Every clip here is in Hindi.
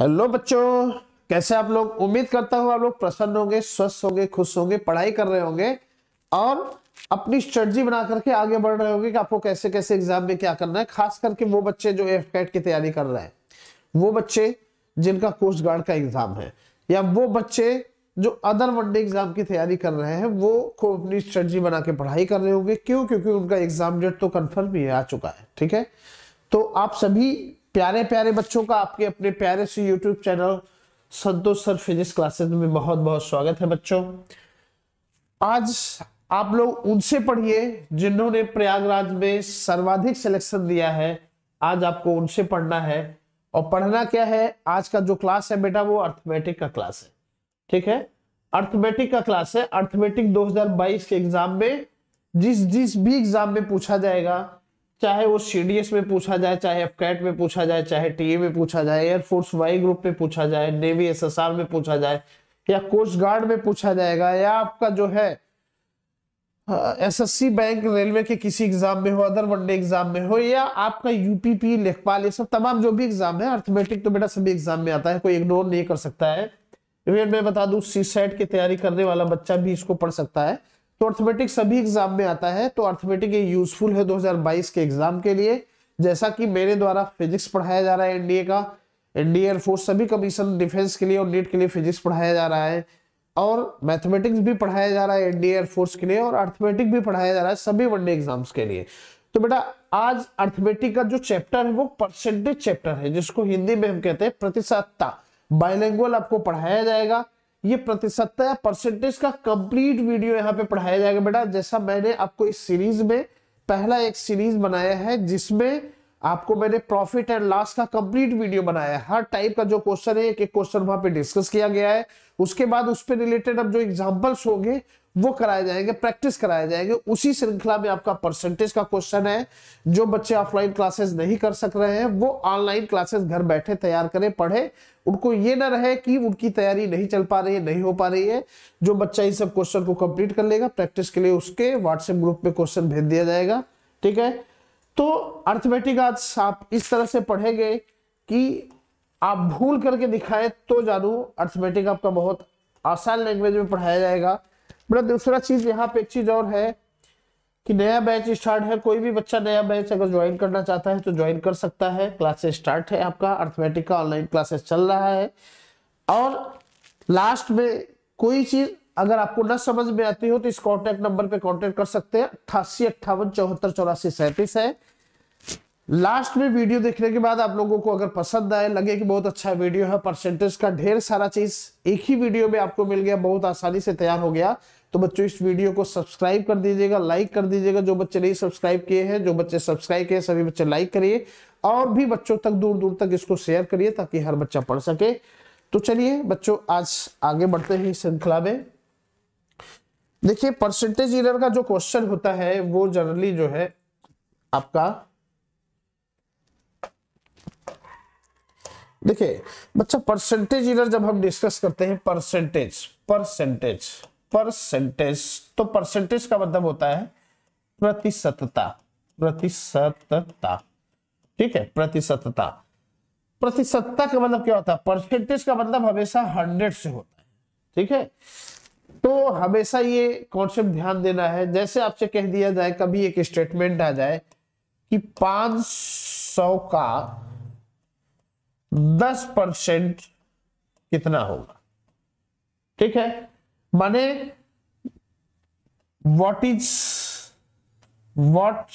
हेलो बच्चों कैसे आप लोग उम्मीद करता हूं आप लोग प्रसन्न होंगे स्वस्थ होंगे खुश होंगे पढ़ाई कर रहे होंगे और अपनी स्ट्रेटजी बना करके आगे बढ़ रहे होंगे कि आपको कैसे कैसे एग्जाम में क्या करना है खास करके वो बच्चे जो एफ कैट की तैयारी कर रहे हैं वो बच्चे जिनका कोस्ट गार्ड का एग्जाम है या वो बच्चे जो अदर वनडे एग्जाम की तैयारी कर रहे हैं वो को अपनी स्ट्रेटजी बना के पढ़ाई कर रहे होंगे क्यों क्योंकि उनका एग्जाम डेट तो कन्फर्म ही आ चुका है ठीक है तो आप सभी प्यारे प्यारे बच्चों का आपके अपने प्यारे से YouTube channel Santosh sir physics classes में बहुत बहुत स्वागत है बच्चों आज आप लोग उनसे पढ़िए जिन्होंने प्रयागराज में सर्वाधिक सिलेक्शन दिया है आज आपको उनसे पढ़ना है और पढ़ना क्या है आज का जो क्लास है बेटा वो अर्थमेटिक का क्लास है ठीक है अर्थमेटिक का क्लास है अर्थमेटिक दो के एग्जाम में जिस जिस भी एग्जाम में पूछा जाएगा चाहे वो सी में पूछा जाए चाहे एफकैट में पूछा जाए चाहे टीए में पूछा जाए एयरफोर्स वाई ग्रुप में पूछा जाए नेवी एस में पूछा जाए या कोस्ट गार्ड में पूछा जाएगा या आपका जो है S S C bank railway के किसी एग्जाम में हो अदर वनडे एग्जाम में हो या आपका यूपीपी लेखपाल ये सब तमाम जो भी एग्जाम है अर्थमेटिक तो बेटा सभी एग्जाम में आता है कोई इग्नोर नहीं कर सकता है इवेंट मैं बता दू सी सेट की तैयारी करने वाला बच्चा भी इसको पढ़ सकता है तो अर्थमेटिक सभी एग्जाम में आता है तो अर्थमेटिक ये यूजफुल है 2022 के एग्जाम के लिए जैसा कि मेरे द्वारा फिजिक्स पढ़ाया जा रहा है एनडीए का एनडीए एयरफोर्स सभी कमीशन डिफेंस के लिए और नीट के लिए फिजिक्स पढ़ाया जा रहा है और मैथमेटिक्स भी पढ़ाया जा रहा है एनडीए एयरफोर्स के लिए और अर्थमेटिक भी पढ़ाया जा रहा है सभी वनडे एग्जाम्स के लिए तो बेटा आज अर्थमेटिक का जो चैप्टर है वो परसेंटेज चैप्टर है जिसको हिंदी में हम कहते हैं प्रतिशतता बायलैंग्वेज आपको पढ़ाया जाएगा ये प्रतिशत परसेंटेज का कंप्लीट वीडियो यहाँ पे पढ़ाया जाएगा बेटा जैसा मैंने आपको इस सीरीज में पहला एक सीरीज बनाया है जिसमें आपको मैंने प्रॉफिट एंड लॉस का कंप्लीट वीडियो बनाया है हर टाइप का जो क्वेश्चन है एक एक क्वेश्चन वहां पे डिस्कस किया गया है उसके बाद उस पर रिलेटेड अब जो एग्जाम्पल्स होंगे वो कराए जाएंगे प्रैक्टिस कराए जाएंगे उसी श्रृंखला में आपका परसेंटेज का क्वेश्चन है जो बच्चे ऑफलाइन क्लासेस नहीं कर सक रहे हैं वो ऑनलाइन क्लासेस घर बैठे तैयार करें पढ़े उनको ये ना रहे कि उनकी तैयारी नहीं चल पा रही है नहीं हो पा रही है जो बच्चा इन सब क्वेश्चन को कंप्लीट कर लेगा प्रैक्टिस के लिए उसके व्हाट्सएप ग्रुप में क्वेश्चन भेज दिया जाएगा ठीक है तो अर्थमेटिक आज आप इस तरह से पढ़ेंगे कि आप भूल करके दिखाएं तो जानू अर्थमेटिक आपका बहुत आसान लैंग्वेज में पढ़ाया जाएगा बड़ा मतलब दूसरा चीज यहाँ पे एक चीज और है कि नया बैच स्टार्ट है कोई भी बच्चा नया बैच अगर ज्वाइन करना चाहता है तो ज्वाइन कर सकता है क्लासेस स्टार्ट है आपका अर्थमेटिक का ऑनलाइन क्लासेस चल रहा है और लास्ट में कोई चीज अगर आपको न समझ में आती हो तो इस कॉन्टेक्ट नंबर पे कॉन्टेक्ट कर सकते हैं अट्ठासी अट्ठावन चौहत्तर चौरासी सैंतीस है लास्ट में वीडियो देखने के बाद आप लोगों को अगर पसंद आए लगे कि बहुत अच्छा वीडियो है परसेंटेज का ढेर सारा चीज एक ही वीडियो में आपको मिल गया बहुत आसानी से तैयार हो गया तो बच्चों इस वीडियो को सब्सक्राइब कर दीजिएगा लाइक कर दीजिएगा जो बच्चे नहीं सब्सक्राइब किए हैं जो बच्चे सब्सक्राइब किए सभी बच्चे लाइक करिए और भी बच्चों तक दूर दूर तक इसको शेयर करिए ताकि हर बच्चा पढ़ सके तो चलिए बच्चों आज आगे बढ़ते हैं इस श्रृंखला में देखिए परसेंटेज एरर का जो क्वेश्चन होता है वो जनरली जो है आपका देखिए बच्चा परसेंटेज एरर जब हम डिस्कस करते हैं परसेंटेज परसेंटेज परसेंटेज तो परसेंटेज का मतलब होता है प्रतिशतता प्रतिशतता ठीक है प्रतिशतता प्रतिशतता का मतलब क्या होता है परसेंटेज का मतलब हमेशा हंड्रेड से होता है ठीक है तो हमेशा ये कॉन्सेप्ट ध्यान देना है जैसे आपसे कह दिया जाए कभी एक स्टेटमेंट आ जाए कि पांच सौ का दस परसेंट कितना होगा ठीक है माने what is what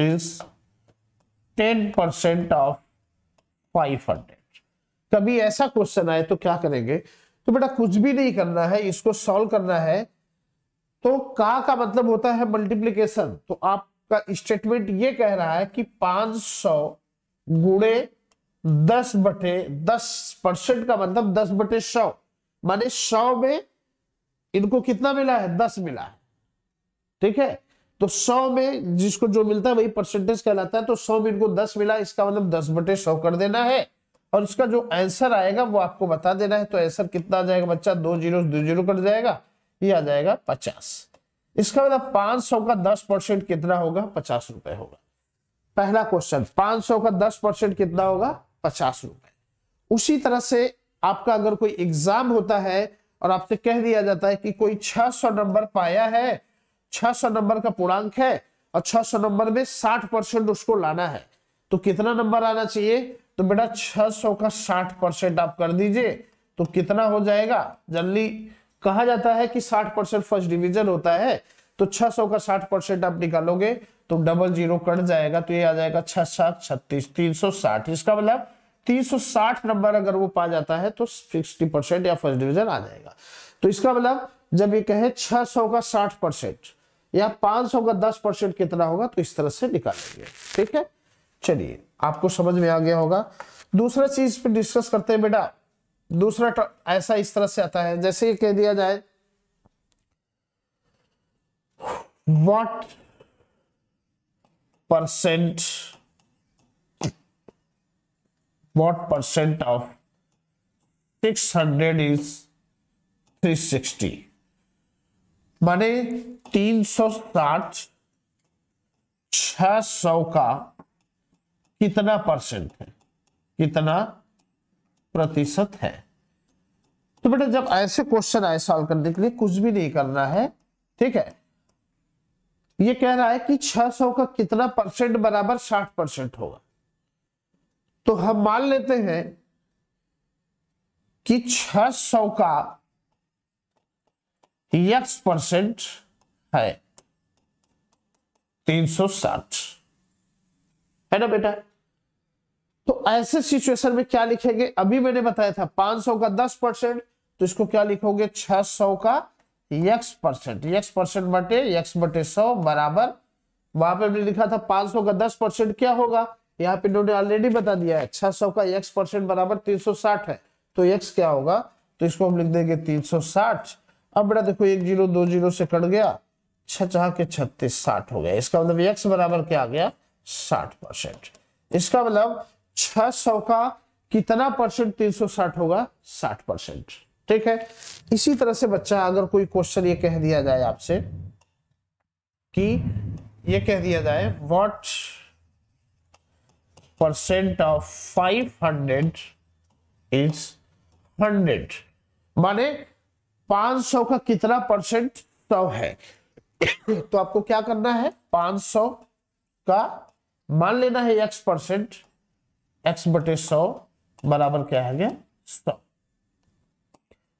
is ten percent of five hundred कभी ऐसा क्वेश्चन आए तो क्या करेंगे तो बेटा कुछ भी नहीं करना है इसको सॉल्व करना है तो का का मतलब होता है मल्टीप्लीकेशन तो आपका स्टेटमेंट ये कह रहा है कि 500 सौ गुड़े दस बटे दस परसेंट का मतलब दस बटे सौ माने सौ में इनको कितना मिला है दस मिला है ठीक है तो सौ में जिसको जो मिलता है वही परसेंटेज कहलाता है तो सौ में इनको दस मिला इसका मतलब दस बटे सौ कर देना है और इसका जो आंसर आएगा वो आपको बता देना है तो आंसर कितना आ जाएगा बच्चा दो जीरो दो जीरो कट जाएगा ये आ जाएगा पचास इसका मतलब पांच सौ का दस परसेंट कितना होगा पचास रुपए होगा पहला क्वेश्चन पांच सौ का दस परसेंट कितना होगा पचास रुपए उसी तरह से आपका अगर कोई एग्जाम होता है और आपसे कह दिया जाता है कि कोई 600 नंबर पाया है 600 नंबर का पूर्णांक है और 600 नंबर में 60 परसेंट उसको लाना है तो कितना नंबर आना चाहिए तो बेटा 600 का 60 परसेंट आप कर दीजिए तो कितना हो जाएगा जल्दी कहा जाता है कि 60 परसेंट फर्स्ट डिविजन होता है तो 600 का 60 परसेंट आप निकालोगे तो डबल जीरो कट जाएगा तो ये आ जाएगा छह सात छत्तीस तीन सौ साठ इसका मतलब 360 नंबर अगर वो पा जाता है तो 60 परसेंट या फर्स्ट डिवीजन आ जाएगा तो इसका मतलब जब ये कहे 600 का 60 परसेंट या 500 का 10 परसेंट कितना होगा तो इस तरह से निकालेंगे ठीक है चलिए आपको समझ में आ गया होगा दूसरा चीज पे डिस्कस करते हैं बेटा दूसरा ऐसा इस तरह से आता है जैसे ये कह दिया जाए what percent what percent of 600 is 360 माने 360 600 का कितना परसेंट है कितना प्रतिशत है तो बेटा जब ऐसे क्वेश्चन आए सॉल्व करने के लिए कुछ भी नहीं करना है ठीक है ये कह रहा है कि 600 का कितना परसेंट बराबर 60 परसेंट होगा तो हम मान लेते हैं कि 600 का एक्स परसेंट है 360 है ना बेटा तो ऐसे सिचुएशन में क्या लिखेंगे अभी मैंने बताया था 500 का 10 परसेंट तो इसको क्या लिखोगे 600 का एक्स परसेंट एक्स परसेंट बटे यक्स बटे सौ बराबर वहां पे भी लिखा था 500 का 10 परसेंट क्या होगा यहाँ पे इन्होंने ऑलरेडी बता दिया है छह सौ का एक्स परसेंट बराबर तीन सौ साठ है तो एक्स क्या होगा तो इसको हम लिख देंगे तीन सौ साठ अब बेटा देखो एक जीरो दो जीरो से कट गया छह के छत्तीस साठ हो गया इसका मतलब एक्स बराबर क्या आ गया साठ परसेंट इसका मतलब छह सौ का कितना परसेंट तीन सौ साठ होगा साठ परसेंट ठीक है इसी तरह से बच्चा अगर कोई क्वेश्चन ये कह दिया जाए आपसे कि ये कह दिया जाए what of five hundred is hundred माने सौ का कितना परसेंट तो है तो आपको क्या करना है पांच सौ का मान लेना है एक्स परसेंट एक्स बटे सौ बराबर क्या है गया सौ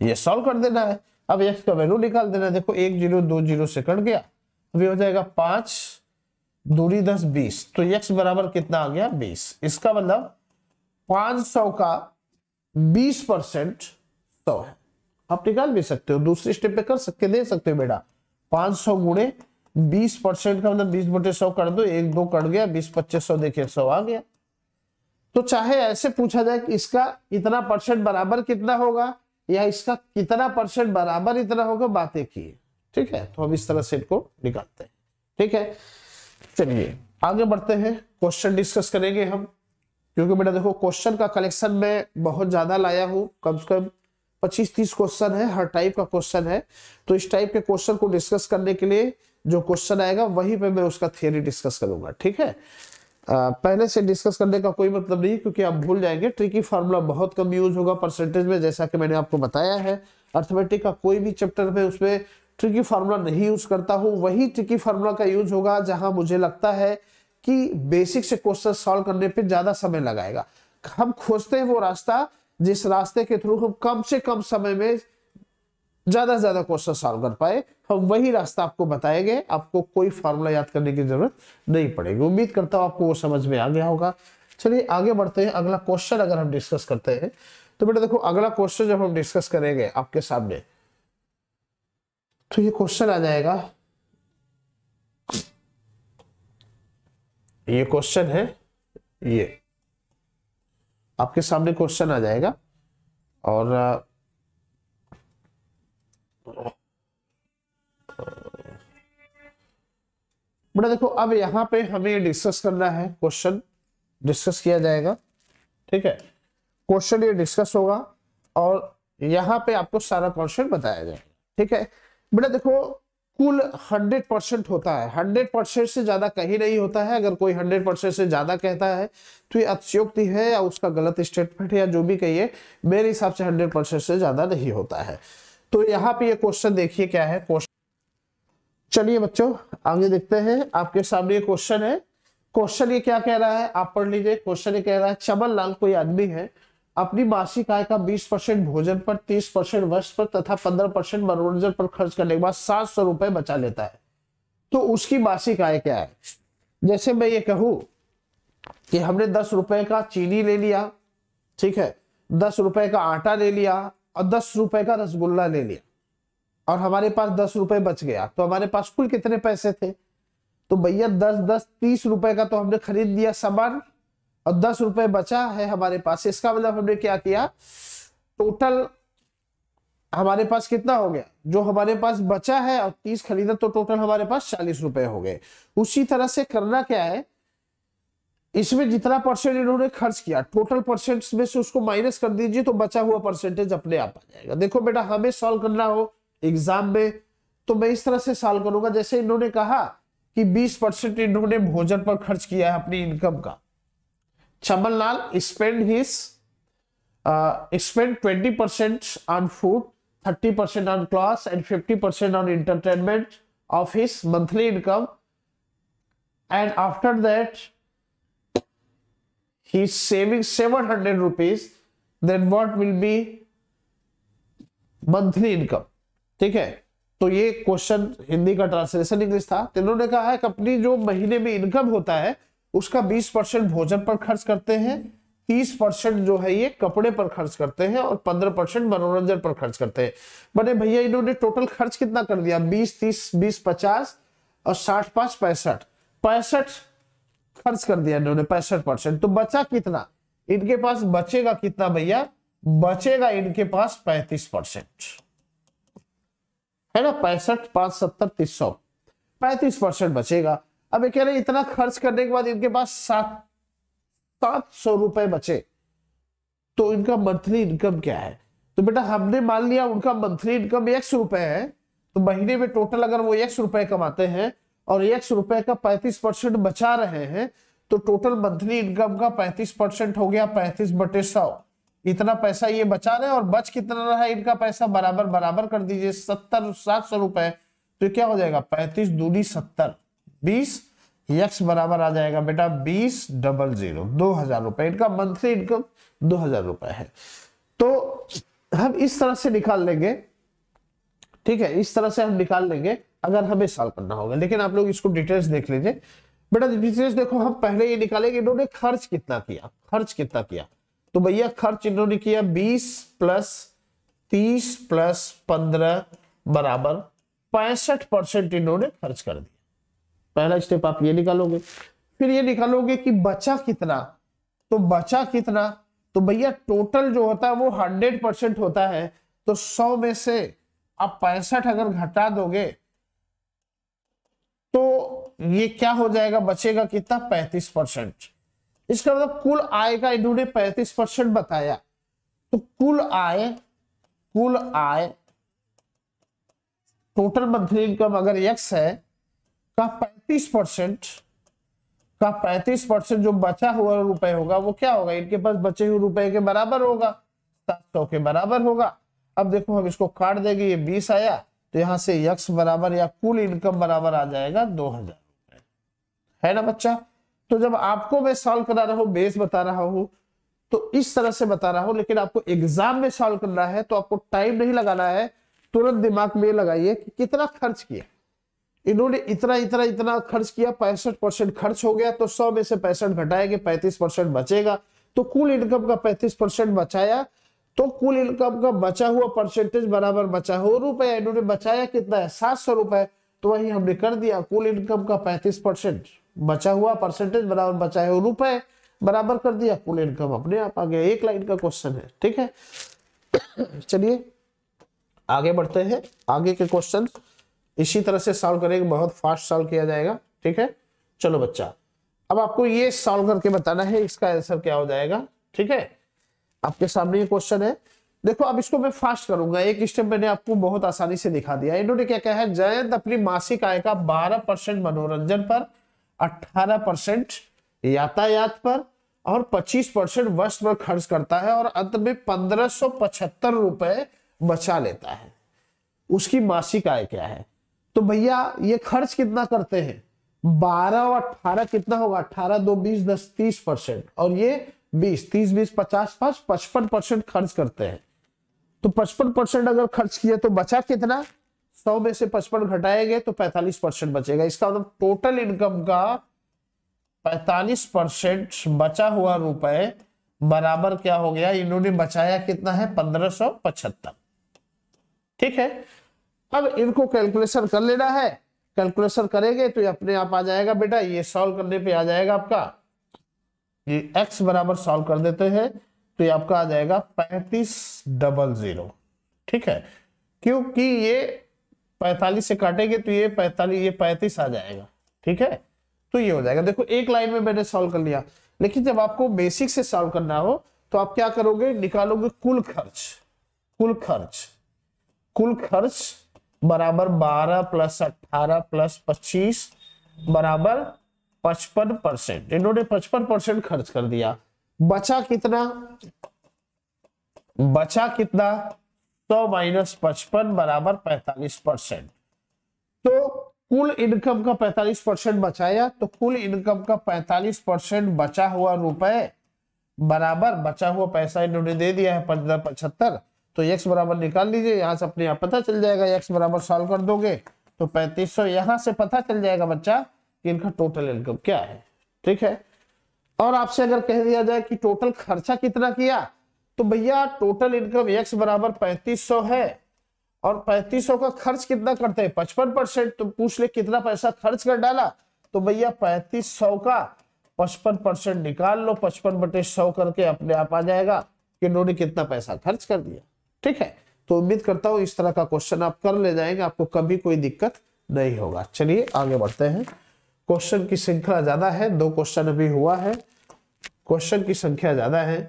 ये सॉल्व कर देना है अब एक्स का वैल्यू निकाल देना है देखो एक जीरो दो जीरो से कट गया अभी हो जाएगा पांच दूरी दस बीस तो x बराबर कितना आ गया बीस इसका मतलब पांच सौ का बीस परसेंट सौ है आप निकाल भी सकते हो दूसरी स्टेप पे कर सकते दे सकते हो बेटा पांच सौ गुणे बीस परसेंट का मतलब बीस बटे सौ कर दो एक दो कट गया बीस पच्चीस सौ देखिए सौ आ गया तो चाहे ऐसे पूछा जाए कि इसका इतना परसेंट बराबर कितना होगा या इसका कितना परसेंट बराबर इतना होगा बातें की ठीक है तो हम इस तरह से इनको निकालते हैं ठीक है चलिए आगे बढ़ते हैं क्वेश्चन डिस्कस करेंगे हम क्योंकि बेटा देखो क्वेश्चन का कलेक्शन मैं बहुत ज्यादा लाया हूँ कम से कम पच्चीस तीस क्वेश्चन है हर टाइप का क्वेश्चन है तो इस टाइप के क्वेश्चन को डिस्कस करने के लिए जो क्वेश्चन आएगा वहीं पे मैं उसका थियोरी डिस्कस करूंगा ठीक है आ, पहले से डिस्कस करने का कोई मतलब नहीं क्योंकि आप भूल जाएंगे ट्रिकी फार्मूला बहुत कम यूज होगा परसेंटेज में जैसा कि मैंने आपको बताया है अर्थमेटिक का कोई भी चैप्टर में उसमें ट्रिकी फार्मूला नहीं यूज करता हूँ वही ट्रिकी फार्मूला का यूज होगा जहां मुझे लगता है कि बेसिक से क्वेश्चन सॉल्व करने पे ज्यादा समय लगाएगा हम खोजते हैं वो रास्ता जिस रास्ते के थ्रू हम कम से कम समय में ज्यादा से ज्यादा क्वेश्चन सॉल्व कर पाए हम वही रास्ता आपको बताएंगे आपको कोई फार्मूला याद करने की जरूरत नहीं पड़ेगी उम्मीद करता हूं आपको वो समझ में आ गया होगा चलिए आगे बढ़ते हैं अगला क्वेश्चन अगर हम डिस्कस करते हैं तो बेटा देखो अगला क्वेश्चन जब हम डिस्कस करेंगे आपके सामने तो ये क्वेश्चन आ जाएगा ये क्वेश्चन है ये आपके सामने क्वेश्चन आ जाएगा और बेटा देखो अब यहां पे हमें डिस्कस करना है क्वेश्चन डिस्कस किया जाएगा ठीक है क्वेश्चन ये डिस्कस होगा और यहां पे आपको सारा क्वेश्चन बताया जाएगा ठीक है बेटा देखो कुल 100 परसेंट होता है 100 परसेंट से ज्यादा कहीं नहीं होता है अगर कोई 100 परसेंट से ज्यादा कहता है तो ये अत्योक्ति है या उसका गलत स्टेटमेंट है या जो भी कहिए मेरे हिसाब से 100 परसेंट से ज्यादा नहीं होता है तो यहाँ पे ये क्वेश्चन देखिए क्या है क्वेश्चन चलिए बच्चों आगे देखते हैं आपके सामने ये क्वेश्चन है क्वेश्चन ये क्या कह रहा है आप पढ़ लीजिए क्वेश्चन ये कह रहा है चमन लाल कोई आदमी है अपनी मासिक आय का 20 परसेंट भोजन पर 30 परसेंट वस्त्र पर तथा 15 परसेंट मनोरंजन पर खर्च करने के बाद सात सौ रुपए बचा लेता है तो उसकी मासिक आय क्या है जैसे मैं ये कहूं कि हमने दस रुपए का चीनी ले लिया ठीक है दस रुपए का आटा ले लिया और दस रुपए का रसगुल्ला ले लिया और हमारे पास दस रुपए बच गया तो हमारे पास कुल कितने पैसे थे तो भैया दस दस तीस रुपए का तो हमने खरीद लिया सामान और दस रुपए बचा है हमारे पास इसका मतलब हमने क्या किया टोटल हमारे पास कितना हो गया जो हमारे पास बचा है और तीस खरीदा तो टोटल हमारे पास चालीस रुपए हो गए उसी तरह से करना क्या है इसमें जितना परसेंट इन्होंने खर्च किया टोटल परसेंट में से उसको माइनस कर दीजिए तो बचा हुआ परसेंटेज अपने आप आ जाएगा देखो बेटा हमें सॉल्व करना हो एग्जाम में तो मैं इस तरह से सॉल्व करूंगा जैसे इन्होंने कहा कि 20 परसेंट इन्होंने भोजन पर खर्च किया है अपनी इनकम का Chabalal spent his uh, spent 20% on food, 30% on clothes, and 50% on entertainment of his monthly income. And after that, he's saving 700 rupees. Then what will be monthly income? ठीक है तो ये क्वेश्चन हिंदी का ट्रांसलेशन इंग्लिश था तो इन्होंने कहा है कंपनी जो महीने में इनकम होता है उसका 20 परसेंट भोजन पर खर्च करते हैं 30 परसेंट जो है ये कपड़े पर खर्च करते हैं और 15 परसेंट मनोरंजन पर खर्च करते हैं बने भैया इन्होंने टोटल खर्च कितना कर दिया 20 30 20 50 और 60 पांच पैंसठ पैंसठ खर्च कर दिया इन्होंने पैंसठ परसेंट तो बचा कितना इनके पास बचेगा कितना भैया बचेगा इनके पास पैंतीस परसेंट है ना पैंसठ पांच सत्तर तीस सौ पैंतीस परसेंट बचेगा अब ये कह रहे इतना खर्च करने के बाद इनके पास सात सात सौ रुपए बचे तो इनका मंथली इनकम क्या है तो बेटा हमने मान लिया उनका मंथली इनकम एक रुपए है तो महीने में टोटल अगर वो एक रुपए कमाते हैं और एक रुपए का पैंतीस परसेंट बचा रहे हैं तो टोटल मंथली इनकम का पैंतीस परसेंट हो गया पैंतीस बटे सौ इतना पैसा ये बचा रहे और बच कितना रहा इनका पैसा बराबर बराबर कर दीजिए सत्तर सात सौ रुपए तो क्या हो जाएगा पैंतीस दूनी सत्तर बीस यक्स बराबर आ जाएगा बेटा बीस डबल जीरो दो हजार रुपए इनका मंथली इनकम दो हजार रुपए है तो हम इस तरह से निकाल लेंगे ठीक है इस तरह से हम निकाल लेंगे अगर हमें साल करना होगा लेकिन आप लोग इसको डिटेल्स देख लीजिए बेटा डिटेल्स देखो हम पहले ये निकालेंगे इन्होंने खर्च कितना किया खर्च कितना किया तो भैया खर्च इन्होंने किया बीस प्लस तीस प्लस पंद्रह बराबर पैंसठ परसेंट इन्होंने खर्च कर दिया पहला स्टेप आप ये निकालोगे फिर ये निकालोगे कि बचा कितना तो बचा कितना तो भैया टोटल जो होता है वो हंड्रेड परसेंट होता है तो सौ में से आप पैंसठ अगर घटा दोगे तो ये क्या हो जाएगा बचेगा कितना पैंतीस परसेंट इसका मतलब कुल आय का इन्होंने पैंतीस परसेंट बताया तो कुल आय कुल आय टोटल मंथली इनकम अगर एक्स है का 35 परसेंट का 35 परसेंट जो बचा हुआ रुपए होगा वो क्या होगा इनके पास बचे हुए रुपए के बराबर होगा सात सौ के बराबर होगा अब देखो हम इसको काट देंगे ये 20 आया तो यहां से यक्स बराबर या कुल इनकम बराबर आ जाएगा दो हजार है ना बच्चा तो जब आपको मैं सॉल्व करा रहा हूँ बेस बता रहा हूँ तो इस तरह से बता रहा हूं लेकिन आपको एग्जाम में सॉल्व करना है तो आपको टाइम नहीं लगाना है तुरंत दिमाग में लगाइए कि कितना खर्च किया इन्होंने इतना इतना इतना खर्च किया पैंसठ परसेंट खर्च हो गया तो सौ में से पैंसठ घटाएंगे पैंतीस परसेंट बचेगा तो कुल इनकम का पैंतीस परसेंट बचाया तो कुल इनकम का बचा हुआ परसेंटेज बराबर बचा हो रुपया इन्होंने बचाया कितना है सात सौ रुपए तो वही हमने कर दिया कुल इनकम का पैंतीस परसेंट बचा हुआ परसेंटेज बराबर बचा हुआ रुपए बराबर कर दिया कुल इनकम अपने आप आ गया एक लाइन का क्वेश्चन है ठीक है चलिए आगे बढ़ते हैं आगे के क्वेश्चन इसी तरह से सॉल्व करेंगे बहुत फास्ट सॉल्व किया जाएगा ठीक है चलो बच्चा अब आपको ये सॉल्व करके बताना है इसका आंसर क्या हो जाएगा ठीक है आपके सामने ये क्वेश्चन है देखो अब इसको मैं फास्ट करूंगा एक स्टेप मैंने आपको बहुत आसानी से दिखा दिया इन्होंने क्या कहा है जयंत अपनी मासिक आय का 12 परसेंट मनोरंजन पर 18 परसेंट यातायात पर और 25 परसेंट वस्त्र पर खर्च करता है और अंत में पंद्रह रुपए बचा लेता है उसकी मासिक आय क्या है तो भैया ये खर्च कितना करते हैं बारह और अट्ठारह कितना होगा अठारह दो बीस दस तीस परसेंट और ये बीस तीस बीस पचास पास पचपन परसेंट खर्च करते हैं तो पचपन परसेंट अगर खर्च किया तो बचा कितना सौ में से पचपन घटाएंगे तो पैंतालीस परसेंट बचेगा इसका मतलब टोटल इनकम का पैतालीस परसेंट बचा हुआ रुपए बराबर क्या हो गया इन्होंने बचाया कितना है पंद्रह सौ पचहत्तर ठीक है अब इनको कैलकुलेशन कर लेना है कैलकुलेशन करेंगे तो ये अपने आप आ जाएगा बेटा ये सॉल्व करने पे आ जाएगा आपका ये x बराबर सॉल्व कर देते हैं तो ये आपका आ जाएगा पैंतीस डबल जीरो ठीक है क्योंकि ये पैंतालीस से काटेंगे तो ये पैंतालीस ये पैंतीस आ जाएगा ठीक है तो ये हो जाएगा देखो एक लाइन में मैंने सॉल्व कर लिया लेकिन जब आपको बेसिक से सॉल्व करना हो तो आप क्या करोगे निकालोगे कुल खर्च कुल खर्च कुल खर्च बराबर बारह प्लस अठारह प्लस पच्चीस बराबर पचपन परसेंट इन्होंने पचपन परसेंट खर्च कर दिया बचा कितना बचा कितना सौ माइनस पचपन बराबर पैतालीस परसेंट तो कुल इनकम का पैतालीस परसेंट बचाया तो कुल इनकम का पैतालीस परसेंट बचा हुआ रुपए बराबर बचा हुआ पैसा इन्होंने दे दिया है पचहत्तर तो एक्स बराबर निकाल लीजिए यहाँ से अपने आप पता चल जाएगा एक्स बराबर सॉल्व कर दोगे तो पैंतीस सौ यहाँ से पता चल जाएगा बच्चा कि इनका टोटल इनकम क्या है ठीक है और आपसे अगर कह दिया जाए कि टोटल खर्चा कितना किया तो भैया टोटल इनकम एक्स बराबर पैंतीस सौ है और पैंतीस सौ का खर्च कितना करते हैं पचपन परसेंट तो पूछ ले कितना पैसा खर्च कर डाला तो भैया पैंतीस सौ का पचपन परसेंट निकाल लो पचपन बटे सौ करके अपने आप आ जाएगा कि उन्होंने कितना पैसा खर्च कर दिया ठीक है तो उम्मीद करता हूं इस तरह का क्वेश्चन आप कर ले जाएंगे आपको कभी कोई दिक्कत नहीं होगा चलिए आगे बढ़ते हैं क्वेश्चन की श्रृंखला ज्यादा है दो क्वेश्चन अभी हुआ है क्वेश्चन की संख्या ज्यादा है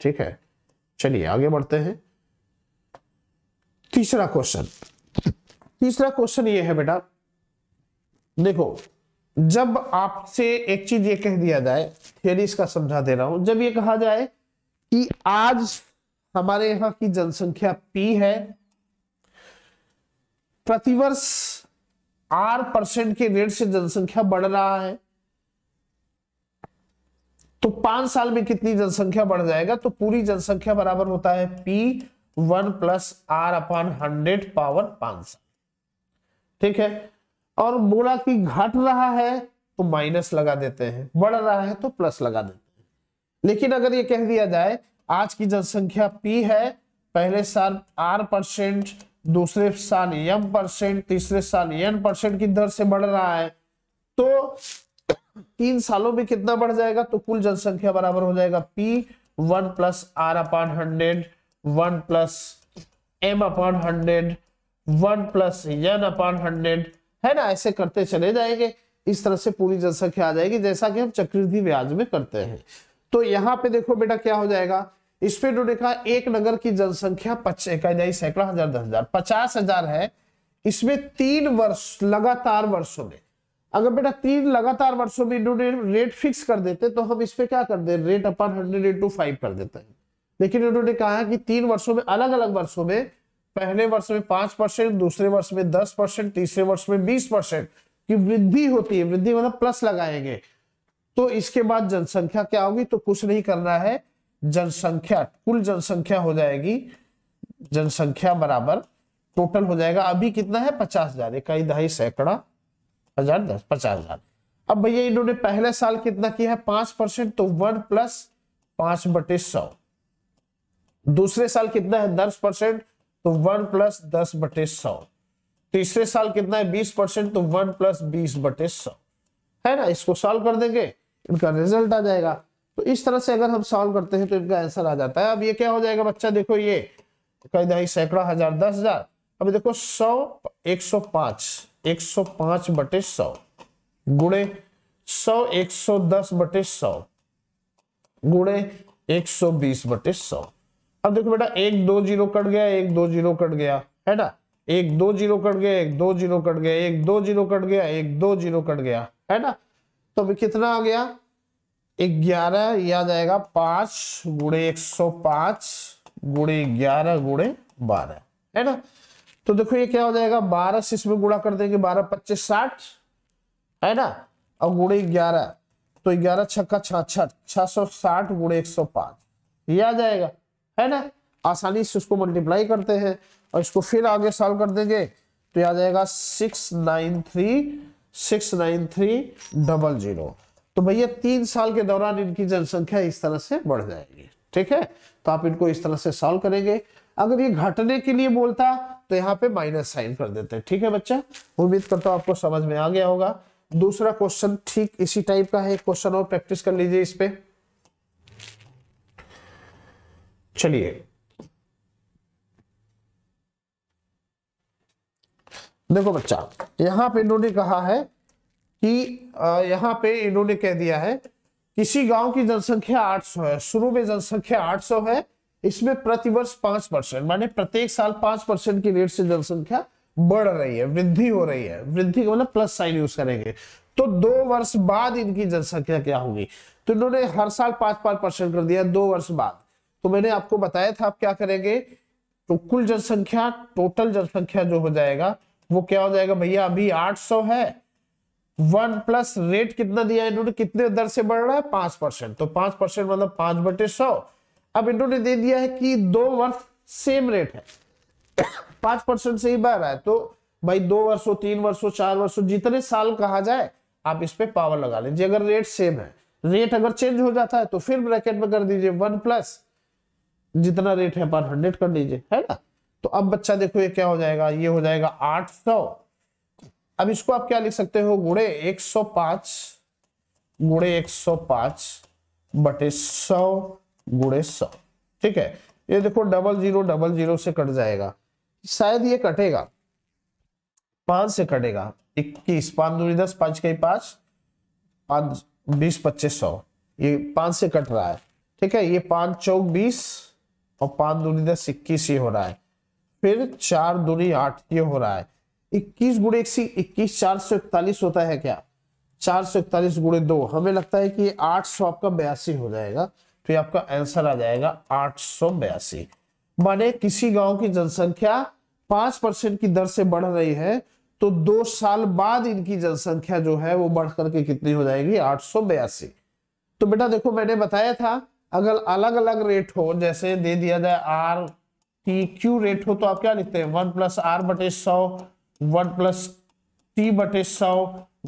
ठीक है चलिए आगे बढ़ते हैं तीसरा क्वेश्चन तीसरा क्वेश्चन ये है बेटा देखो जब आपसे एक चीज ये कह दिया जाए थियरी इसका समझा दे रहा हूं जब ये कहा जाए कि आज हमारे यहां की जनसंख्या पी है प्रतिवर्ष आर परसेंट के रेट से जनसंख्या बढ़ रहा है तो पांच साल में कितनी जनसंख्या बढ़ जाएगा तो पूरी जनसंख्या बराबर होता है P one plus R upon hundred power पांच साल ठीक है और बोला कि घट रहा है तो माइनस लगा देते हैं बढ़ रहा है तो प्लस लगा देते हैं लेकिन अगर ये कह दिया जाए आज की जनसंख्या पी है पहले साल आर परसेंट दूसरे साल यम परसेंट तीसरे साल एन परसेंट की दर से बढ़ रहा है तो तीन सालों में कितना बढ़ जाएगा तो कुल जनसंख्या बराबर हो जाएगा P one plus R upon hundred one plus M upon hundred one plus N upon hundred है ना ऐसे करते चले जाएंगे इस तरह से पूरी जनसंख्या आ जाएगी जैसा कि हम चक्रवृद्धि ब्याज में करते हैं तो यहाँ पे देखो बेटा क्या हो जाएगा इस पे उन्होंने कहा एक नगर की जनसंख्या सैकड़ा हजार दस हजार पचास हजार है इसमें तीन वर्ष लगातार वर्षों में अगर बेटा तीन लगातार वर्षों में इन्होंने रेट फिक्स कर देते तो हम इस पर क्या कर दे rate upon hundred into five कर देते हैं लेकिन उन्होंने कहा कि तीन वर्षों में अलग अलग वर्षों में पहले वर्ष में पांच परसेंट दूसरे वर्ष में दस परसेंट तीसरे वर्ष में बीस परसेंट की वृद्धि होती है वृद्धि मतलब प्लस लगाएंगे तो इसके बाद जनसंख्या क्या होगी तो कुछ नहीं करना है जनसंख्या कुल जनसंख्या हो जाएगी जनसंख्या बराबर टोटल हो जाएगा अभी कितना है पचास हजार इकाई दहाई सैकड़ा हजार दस पचास हजार अब भैया इन्होंने पहले साल कितना किया है पांच परसेंट तो वन प्लस पांच बटे सौ दूसरे साल कितना है दस परसेंट तो वन प्लस दस बटे सौ तीसरे साल कितना है बीस परसेंट तो वन प्लस बीस बटे सौ है ना इसको सॉल्व कर देंगे इनका रिजल्ट आ जाएगा तो इस तरह से अगर हम सॉल्व करते हैं तो इनका आंसर आ जाता है अब ये क्या हो जाएगा बच्चा देखो ये कई दहाई सैकड़ा हजार दस हजार अब देखो सौ एक सौ पांच एक सौ पांच बटे सौ गुणे सौ एक सौ दस बटे सौ गुणे एक सौ बीस बटे सौ अब देखो बेटा एक दो जीरो कट गया एक दो जीरो कट गया है ना एक दो जीरो कट गया एक दो जीरो कट गया एक दो जीरो कट गया एक दो जीरो कट गया है ना तो अभी कितना आ गया ग्यारह आ जाएगा पांच गुड़े एक सौ पांच गुड़े ग्यारह गुड़े बारह है ना तो देखो ये क्या हो जाएगा बारह से इसमें गुड़ा कर देंगे बारह पच्चीस साठ है ना और गुड़े ग्यारह तो ग्यारह छक्का छाछठ छह सौ साठ गुड़े एक सौ पांच ये आ जाएगा है ना आसानी से उसको मल्टीप्लाई करते हैं और इसको फिर आगे सॉल्व कर देंगे तो आ जाएगा six nine three six nine three double zero तो भैया तीन साल के दौरान इनकी जनसंख्या इस तरह से बढ़ जाएगी ठीक है तो आप इनको इस तरह से सॉल्व करेंगे अगर ये घटने के लिए बोलता तो यहाँ पे माइनस साइन कर देते हैं ठीक है बच्चा उम्मीद करता हूँ आपको समझ में आ गया होगा दूसरा क्वेश्चन ठीक इसी टाइप का है क्वेश्चन और प्रैक्टिस कर लीजिए इस पे चलिए देखो बच्चा यहां पे इन्होंने कहा है कि यहाँ पे इन्होंने कह दिया है किसी गांव की जनसंख्या 800 है शुरू में जनसंख्या 800 है इसमें प्रतिवर्ष पांच परसेंट माने प्रत्येक साल पांच परसेंट की रेट से जनसंख्या बढ़ रही है वृद्धि हो रही है वृद्धि का मतलब प्लस साइन यूज करेंगे तो दो वर्ष बाद इनकी जनसंख्या क्या होगी तो इन्होंने हर साल पांच पांच परसेंट कर दिया दो वर्ष बाद तो मैंने आपको बताया था आप क्या करेंगे तो कुल जनसंख्या टोटल जनसंख्या जो हो जाएगा वो क्या हो जाएगा भैया अभी आठ है वन प्लस रेट कितना दिया इन्होंने कितने दर से बढ़ रहा है पांच परसेंट तो पांच परसेंट मतलब पांच बटे सौ अब इन्होंने दे दिया है कि दो वर्ष सेम रेट है पांच परसेंट से ही बढ़ रहा है तो भाई दो वर्षो तीन वर्षो चार वर्षो जितने साल कहा जाए आप इस पर पावर लगा लीजिए अगर रेट सेम है रेट अगर चेंज हो जाता है तो फिर ब्रैकेट में कर दीजिए वन प्लस जितना रेट है पर हंड्रेड कर लीजिए है ना तो अब बच्चा देखो ये क्या हो जाएगा ये हो जाएगा आठ सौ अब इसको आप क्या लिख सकते हो गुड़े 105 गुड़े पांच बटे सौ गुड़े सौ ठीक है ये देखो डबल जीरो डबल जीरो से कट जाएगा शायद ये कटेगा पांच से कटेगा इक्कीस पांच दूरी दस पांच कई पांच पांच बीस पच्चीस सौ ये पांच से कट रहा है ठीक है ये पांच चौक बीस और पांच दूरी दस इक्कीस ये हो रहा है फिर चार दूरी आठ ये हो रहा है इक्कीस गुड़े एक सी इक्कीस चार सौ इकतालीस होता है क्या चार सौ इकतालीस गुड़े दो हमें लगता है कि ये आठ सौ आपका बयासी हो जाएगा तो ये आपका आंसर आ जाएगा आठ सौ बयासी माने किसी गांव की जनसंख्या पांच परसेंट की दर से बढ़ रही है तो दो साल बाद इनकी जनसंख्या जो है वो बढ़ करके कितनी हो जाएगी आठ सौ बयासी तो बेटा देखो मैंने बताया था अगर अलग अलग रेट हो जैसे दे दिया जाए आर टी क्यू रेट हो तो आप क्या लिखते हैं वन प्लस आर बटे सौ वन प्लस टी बटे सौ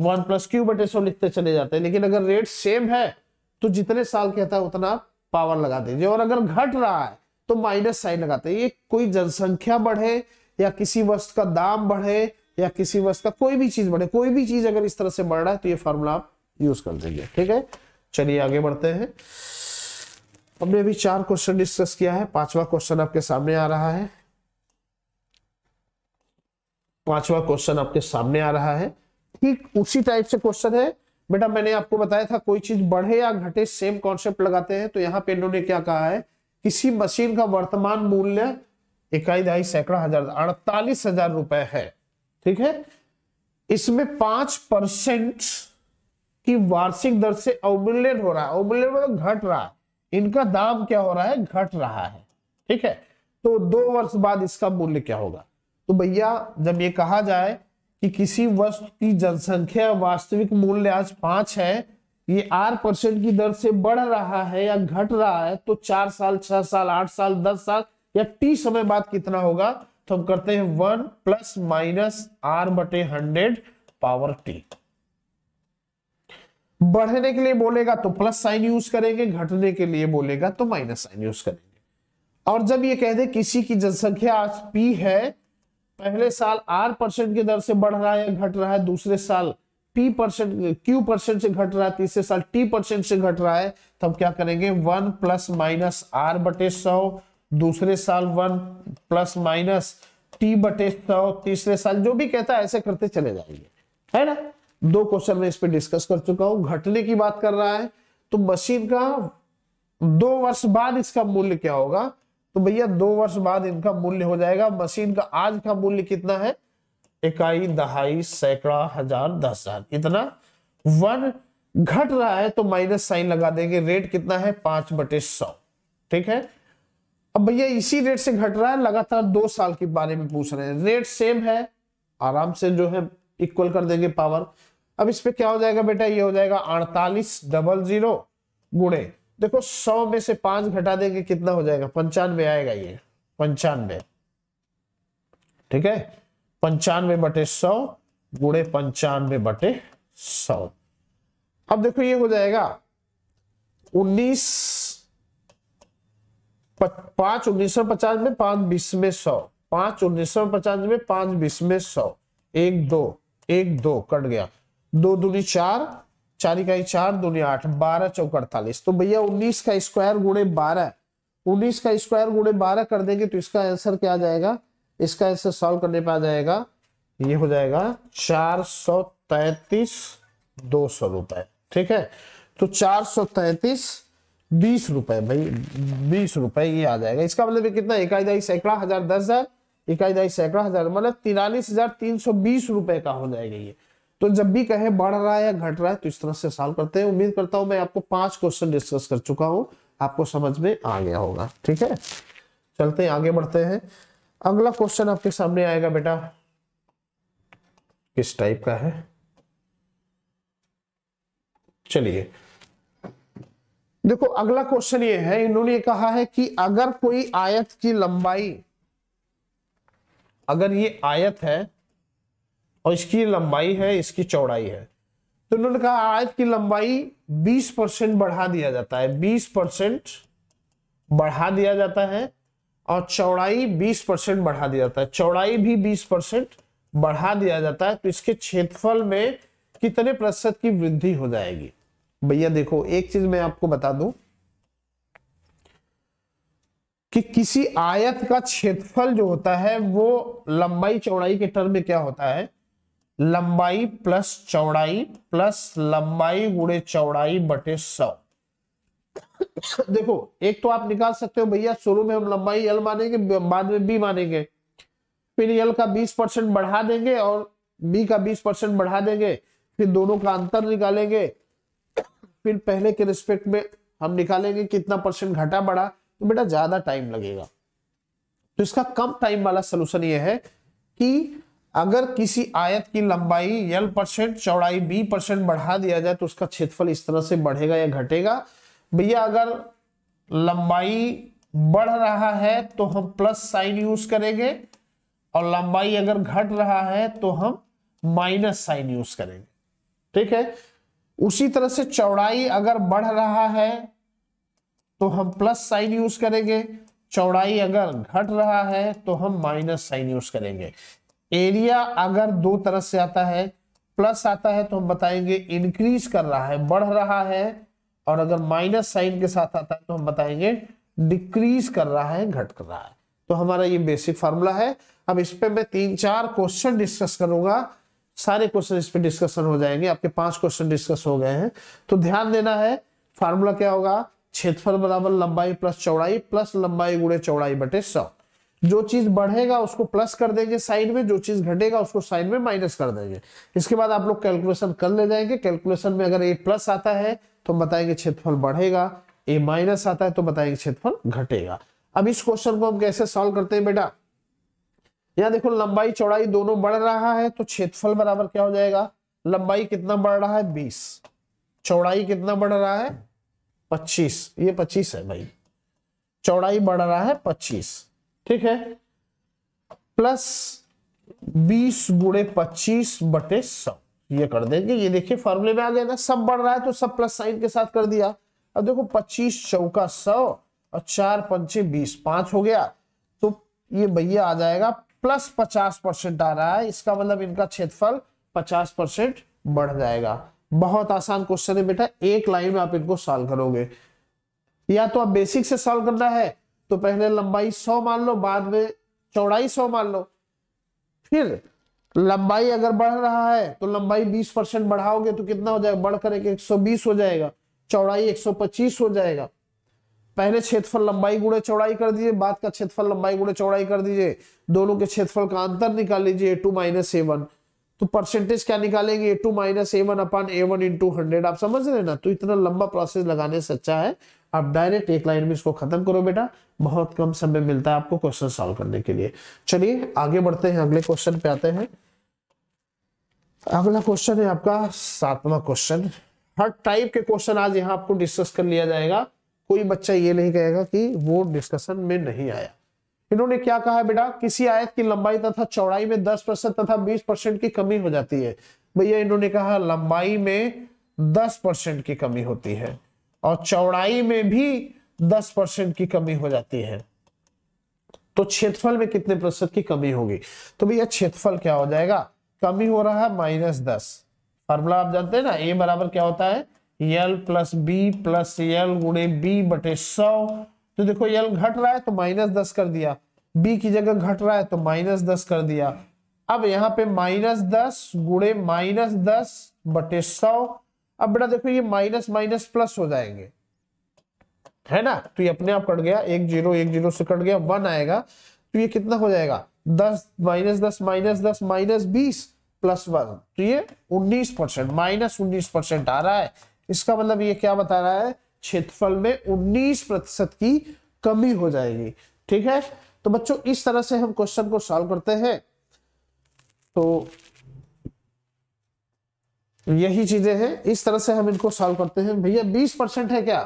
वन प्लस क्यू बटे सौ लिखते चले जाते हैं लेकिन अगर रेट सेम है तो जितने साल कहता है उतना पावर लगा दीजिए और अगर घट रहा है तो माइनस साइन लगाते हैं ये कोई जनसंख्या बढ़े या किसी वस्तु का दाम बढ़े या किसी वस्तु का कोई भी चीज बढ़े कोई भी चीज अगर इस तरह से बढ़ रहा है तो ये फॉर्मूला आप यूज कर देंगे ठीक है चलिए आगे बढ़ते हैं हमने अभी चार क्वेश्चन डिस्कस किया है पांचवा क्वेश्चन आपके सामने आ रहा है पांचवा क्वेश्चन आपके सामने आ रहा है ठीक उसी टाइप से क्वेश्चन है बेटा मैंने आपको बताया था कोई चीज बढ़े या घटे सेम कॉन्सेप्ट लगाते हैं तो यहाँ पे इन्होंने क्या कहा है किसी मशीन का वर्तमान मूल्य इकाई दहाई सैकड़ा हजार अड़तालीस हजार रुपए है ठीक है इसमें पांच परसेंट की वार्षिक दर से अवमूल्यन हो रहा है अवमूल्यन मतलब घट रहा है इनका दाम क्या हो रहा है घट रहा है ठीक है तो दो वर्ष बाद इसका मूल्य क्या होगा तो भैया जब ये कहा जाए कि किसी वस्तु की जनसंख्या वास्तविक मूल्य आज पांच है ये आर परसेंट की दर से बढ़ रहा है या घट रहा है तो चार साल छह साल आठ साल दस साल या टी समय बाद कितना होगा तो हम करते हैं वन प्लस माइनस आर बटे हंड्रेड पावर टी बढ़ने के लिए बोलेगा तो प्लस साइन यूज करेंगे घटने के लिए बोलेगा तो माइनस साइन यूज करेंगे और जब ये कह दे किसी की जनसंख्या आज पी है पहले साल आर परसेंट की दर से बढ़ रहा है घट रहा है दूसरे साल पी परसेंट क्यू परसेंट से घट रहा है तीसरे साल टी परसेंट से घट रहा है तो हम क्या करेंगे वन प्लस माइनस आर बटे सौ दूसरे साल वन प्लस माइनस टी बटे सौ तीसरे साल जो भी कहता है ऐसे करते चले जाएंगे है ना दो क्वेश्चन में इस पर डिस्कस कर चुका हूं घटने की बात कर रहा है तो मशीन का दो वर्ष बाद इसका मूल्य क्या होगा तो भैया दो वर्ष बाद इनका मूल्य हो जाएगा मशीन का आज का मूल्य कितना है इकाई दहाई सैकड़ा हजार दस हजार इतना वन घट रहा है तो माइनस साइन लगा देंगे रेट कितना है पांच बटे सौ ठीक है अब भैया इसी रेट से घट रहा है लगातार दो साल के बारे में पूछ रहे हैं रेट सेम है आराम से जो है इक्वल कर देंगे पावर अब इस पे क्या हो जाएगा बेटा ये हो जाएगा अड़तालीस डबल जीरो गुणे देखो सौ में से पांच घटा देंगे कितना हो जाएगा पंचानवे आएगा ये पंचानवे ठीक है पंचानवे बटे सौ गुड़े पंचानवे बटे सौ अब देखो ये हो जाएगा उन्नीस पांच उन्नीस सौ पचानवे पांच बीस में सौ पांच उन्नीस सौ पचानवे पांच बीस में सौ एक दो एक दो कट गया दो दूनी चार चार इकाई चार दो आठ बारह चौक अड़तालीस तो भैया उन्नीस का स्क्वायर गुणे बारह उन्नीस का स्क्वायर गुणे बारह कर देंगे तो इसका आंसर क्या आ जाएगा इसका आंसर सॉल्व करने पर आ जाएगा ये हो जाएगा चार सौ तैतीस दो सौ रुपए ठीक है तो चार सौ तैतीस बीस रुपए भाई बीस रुपए ये आ जाएगा इसका मतलब कितना इकाई दाई सैकड़ा हजार दस हजार इकाई दाई सैकड़ा हजार मतलब तिरालीस हजार तीन सौ बीस रुपए का हो जाएगा ये तो जब भी कहे बढ़ रहा है या घट रहा है तो इस तरह से सॉल्व करते हैं उम्मीद करता हूं मैं आपको पांच क्वेश्चन डिस्कस कर चुका हूं आपको समझ में आ गया होगा ठीक है चलते हैं आगे बढ़ते हैं अगला क्वेश्चन आपके सामने आएगा बेटा किस टाइप का है चलिए देखो अगला क्वेश्चन ये है इन्होंने कहा है कि अगर कोई आयत की लंबाई अगर ये आयत है और इसकी लंबाई है इसकी चौड़ाई है तो उन्होंने कहा आयत की लंबाई 20 परसेंट बढ़ा दिया जाता है 20 परसेंट बढ़ा दिया जाता है और चौड़ाई 20 परसेंट बढ़ा दिया जाता है चौड़ाई भी 20 परसेंट बढ़ा दिया जाता है तो इसके क्षेत्रफल में कितने प्रतिशत की वृद्धि हो जाएगी भैया देखो एक चीज मैं आपको बता दू कि किसी आयत का क्षेत्रफल जो होता है वो लंबाई चौड़ाई के टर्म में क्या होता है लंबाई प्लस चौड़ाई प्लस लंबाई गुड़े चौड़ाई बटे सौ देखो एक तो आप निकाल सकते हो भैया शुरू में हम लंबाई एल मानेंगे बाद में बी मानेंगे फिर एल का बीस परसेंट बढ़ा देंगे और बी का बीस परसेंट बढ़ा देंगे फिर दोनों का अंतर निकालेंगे फिर पहले के रिस्पेक्ट में हम निकालेंगे कितना परसेंट घटा बढ़ा तो बेटा ज्यादा टाइम लगेगा तो इसका कम टाइम वाला सोल्यूशन ये है कि अगर किसी आयत की लंबाई एल परसेंट चौड़ाई बी परसेंट बढ़ा दिया जाए तो उसका क्षेत्रफल इस तरह से बढ़ेगा या घटेगा भैया अगर लंबाई बढ़ रहा है तो हम प्लस साइन यूज करेंगे और लंबाई अगर घट रहा है तो हम माइनस साइन यूज करेंगे ठीक है उसी तरह से चौड़ाई अगर बढ़ रहा है तो हम प्लस साइन यूज करेंगे चौड़ाई अगर घट रहा है तो हम माइनस साइन यूज करेंगे एरिया अगर दो तरह से आता है प्लस आता है तो हम बताएंगे इंक्रीज कर रहा है बढ़ रहा है और अगर माइनस साइन के साथ आता है तो हम बताएंगे डिक्रीज कर रहा है घट कर रहा है तो हमारा ये बेसिक फार्मूला है अब इस पर मैं तीन चार क्वेश्चन डिस्कस करूंगा सारे क्वेश्चन इस पर डिस्कशन हो जाएंगे आपके पांच क्वेश्चन डिस्कस हो गए हैं तो ध्यान देना है फार्मूला क्या होगा क्षेत्रफल बराबर लंबाई प्लस चौड़ाई प्लस लंबाई गुड़े चौड़ाई बटे सौ जो चीज बढ़ेगा उसको प्लस कर देंगे साइड में जो चीज घटेगा उसको साइड में माइनस कर देंगे इसके बाद आप लोग कैलकुलेशन कर ले जाएंगे कैलकुलेशन में अगर ए प्लस आता है तो बताएंगे क्षेत्रफल बढ़ेगा ए माइनस आता है तो बताएंगे क्षेत्रफल घटेगा अब इस क्वेश्चन को हम कैसे सॉल्व करते हैं बेटा यहाँ देखो लंबाई चौड़ाई दोनों बढ़ रहा है तो क्षेत्रफल बराबर क्या हो जाएगा लंबाई कितना बढ़ रहा है बीस चौड़ाई कितना बढ़ रहा है पच्चीस ये पच्चीस है भाई चौड़ाई बढ़ रहा है पच्चीस ठीक है प्लस बीस गुड़े पच्चीस बटे सौ ये कर देंगे ये देखिए फॉर्मूले में आ गया ना सब बढ़ रहा है तो सब प्लस साइन के साथ कर दिया अब देखो पच्चीस चौका सौ और चार पंचे बीस पांच हो गया तो ये भैया आ जाएगा प्लस पचास परसेंट आ रहा है इसका मतलब इनका क्षेत्रफल पचास परसेंट बढ़ जाएगा बहुत आसान क्वेश्चन है बेटा एक लाइन में आप इनको सॉल्व करोगे या तो आप बेसिक से सॉल्व करना है तो पहले लंबाई सौ मान लो बाद में चौड़ाई सौ मान लो फिर लंबाई अगर बढ़ रहा है तो लंबाई बीस परसेंट बढ़ाओगे तो कितना हो जाएगा बढ़कर एक 120 हो जाएगा चौड़ाई 125 हो जाएगा पहले क्षेत्रफल लंबाई गुड़े चौड़ाई कर दीजिए बाद का क्षेत्रफल लंबाई गुड़े चौड़ाई कर दीजिए दोनों के क्षेत्रफल का अंतर निकाल लीजिए ए टू माइनस सेवन तो परसेंटेज क्या निकालेंगे A two minus one upon A one into hundred आप समझ रहे ना तो इतना लंबा प्रोसेस लगाने से अच्छा है आप डायरेक्ट एक लाइन में इसको खत्म करो बेटा बहुत कम समय मिलता है आपको क्वेश्चन सॉल्व करने के लिए चलिए आगे बढ़ते हैं अगले क्वेश्चन पे आते हैं अगला क्वेश्चन है आपका सातवां क्वेश्चन हर टाइप के क्वेश्चन आज यहाँ आपको डिस्कस कर लिया जाएगा कोई बच्चा ये नहीं कहेगा कि वो डिस्कशन में नहीं आया इन्होंने क्या कहा बेटा किसी आयत की लंबाई तथा चौड़ाई में 10 परसेंट तथा 20 परसेंट की कमी हो जाती है भैया इन्होंने कहा लंबाई में 10 परसेंट की कमी होती है और चौड़ाई में भी 10 परसेंट की कमी हो जाती है तो क्षेत्रफल में कितने प्रतिशत की कमी होगी तो भैया क्षेत्रफल क्या हो जाएगा कमी हो रहा है माइनस दस फार्मूला आप जानते हैं ना ए बराबर क्या होता है L plus B plus L गुणे बी बटे सौ तो देखो यल घट रहा है तो माइनस दस कर दिया बी की जगह घट रहा है तो माइनस दस कर दिया अब यहाँ पे माइनस दस गुणे माइनस दस बटे सौ अब बेटा देखो ये माइनस माइनस प्लस हो जाएंगे है ना तो ये अपने आप कट गया एक जीरो एक जीरो से कट गया वन आएगा तो ये कितना हो जाएगा दस माइनस दस माइनस दस माइनस बीस प्लस वन तो ये उन्नीस परसेंट माइनस उन्नीस परसेंट आ रहा है इसका मतलब ये क्या बता रहा है क्षेत्रफल में उन्नीस प्रतिशत की कमी हो जाएगी ठीक है तो बच्चों इस तरह से हम क्वेश्चन को सॉल्व करते हैं तो यही चीजें हैं इस तरह से हम इनको सॉल्व करते हैं भैया बीस परसेंट है क्या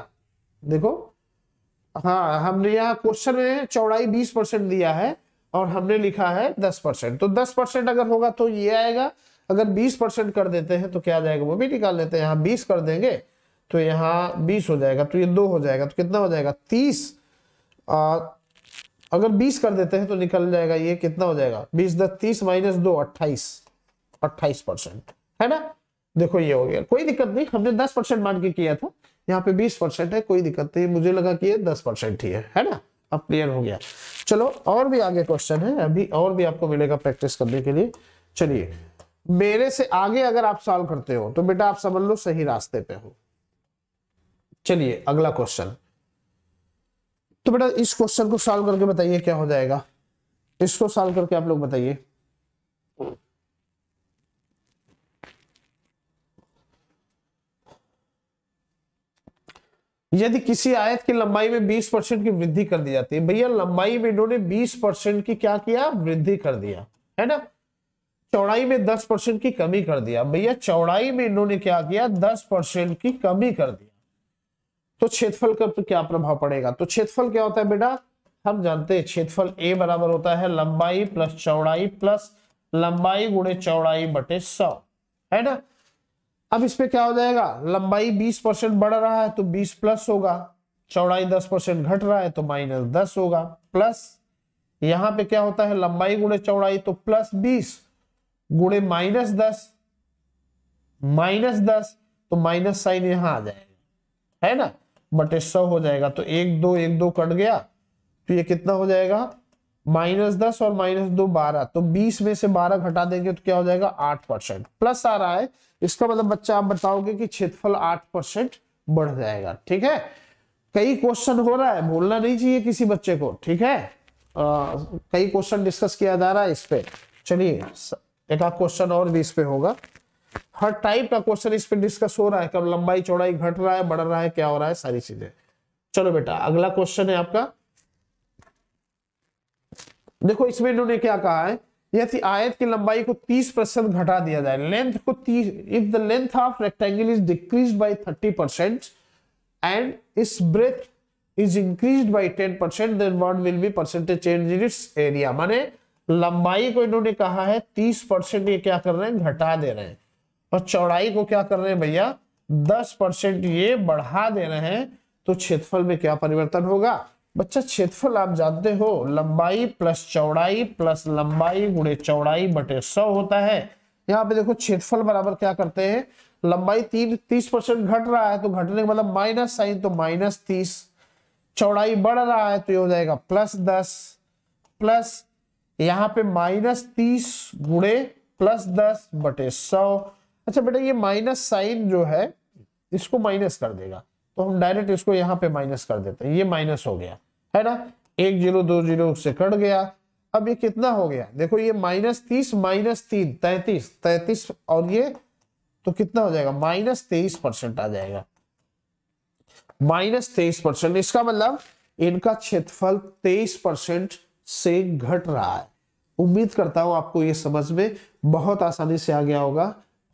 देखो हाँ हमने यहाँ क्वेश्चन में चौड़ाई बीस परसेंट दिया है और हमने लिखा है दस परसेंट तो दस परसेंट अगर होगा तो ये आएगा अगर बीस परसेंट कर देते हैं तो क्या आ जाएगा वो भी निकाल लेते हैं यहाँ बीस कर देंगे तो यहाँ बीस हो जाएगा तो ये दो हो जाएगा तो कितना हो जाएगा तीस अगर बीस कर देते हैं तो निकल जाएगा ये कितना हो जाएगा बीस दस तीस माइनस दो अट्ठाईस अट्ठाईस परसेंट है ना देखो ये हो गया कोई दिक्कत नहीं हमने 10 परसेंट मान के किया था यहाँ पे 20 परसेंट है कोई दिक्कत नहीं मुझे लगा कि ये 10 परसेंट ही है है ना अब क्लियर हो गया चलो और भी आगे क्वेश्चन है अभी और भी आपको मिलेगा प्रैक्टिस करने के लिए चलिए मेरे से आगे अगर आप सॉल्व करते हो तो बेटा आप समझ लो सही रास्ते पे हो चलिए अगला क्वेश्चन तो बेटा इस क्वेश्चन को सॉल्व करके बताइए क्या हो जाएगा इसको सॉल्व करके आप लोग बताइए यदि किसी आयत की लंबाई में 20 परसेंट की वृद्धि कर दी जाती है भैया लंबाई में इन्होंने 20 परसेंट की क्या किया वृद्धि कर दिया है ना चौड़ाई में 10 परसेंट की कमी कर दिया भैया चौड़ाई में इन्होंने क्या किया 10 परसेंट की कमी कर दिया तो क्षेत्रफल का तो क्या प्रभाव पड़ेगा तो क्षेत्रफल क्या होता है बेटा हम जानते हैं क्षेत्रफल ए बराबर होता है लंबाई प्लस चौड़ाई प्लस लंबाई गुणे चौड़ाई बटे सौ है ना अब इस पे क्या हो जाएगा लंबाई 20 परसेंट बढ़ रहा है तो 20 प्लस होगा चौड़ाई 10 परसेंट घट रहा है तो माइनस दस होगा प्लस यहां पे क्या होता है लंबाई गुणे चौड़ाई तो प्लस बीस गुणे माइनस दस माइनस दस तो माइनस साइन यहां आ जाएगा है ना बटे सौ हो जाएगा तो एक दो एक दो कट गया तो ये कितना हो जाएगा माइनस दस और माइनस दो बारह तो बीस में से बारह घटा देंगे तो क्या हो जाएगा आठ परसेंट प्लस आ रहा है इसका मतलब बच्चा आप बताओगे कि क्षेत्रफल आठ परसेंट बढ़ जाएगा ठीक है कई क्वेश्चन हो रहा है बोलना नहीं चाहिए किसी बच्चे को ठीक है आ, कई क्वेश्चन डिस्कस किया जा रहा है इस पे चलिए एक आध क्वेश्चन और भी इस पे होगा हर टाइप का क्वेश्चन इस पे डिस्कस हो रहा है कब लंबाई चौड़ाई घट रहा है बढ़ रहा है क्या हो रहा है सारी चीजें चलो बेटा अगला क्वेश्चन है आपका देखो इसमें इन्होंने क्या कहा है यदि आयत की लंबाई को 30 परसेंट घटा दिया जाए लेंथ को 30 if the length of rectangle is decrease by thirty percent and is breadth is increase by ten percent then one will be percentage change in its area माने लंबाई को इन्होंने कहा है 30 परसेंट ये क्या कर रहे हैं घटा दे रहे हैं और चौड़ाई को क्या कर रहे हैं भैया 10 परसेंट ये बढ़ा दे रहे हैं तो क्षेत्रफल में क्या परिवर्तन होगा बच्चा क्षेत्रफल आप जानते हो लंबाई प्लस चौड़ाई प्लस लंबाई गुणे चौड़ाई बटे सौ होता है यहाँ पे देखो क्षेत्रफल बराबर क्या करते हैं लंबाई तीन तीस परसेंट घट रहा है तो घटने का मतलब माइनस साइन तो माइनस तीस चौड़ाई बढ़ रहा है तो ये हो जाएगा प्लस दस प्लस यहाँ पे माइनस तीस गुणे प्लस दस बटे सौ अच्छा बेटा ये माइनस साइन जो है इसको माइनस कर देगा तो हम डायरेक्ट इसको यहाँ पे माइनस कर देते हैं ये माइनस हो गया है ना एक जीरो दो जीरो से कट गया अब ये कितना हो गया देखो ये माइनस तीस माइनस तीन तैतीस तैतीस और ये तो कितना हो जाएगा माइनस तेईस परसेंट आ जाएगा माइनस तेईस परसेंट इसका मतलब इनका क्षेत्रफल तेईस परसेंट से घट रहा है उम्मीद करता हूं आपको ये समझ में बहुत आसानी से आ गया होगा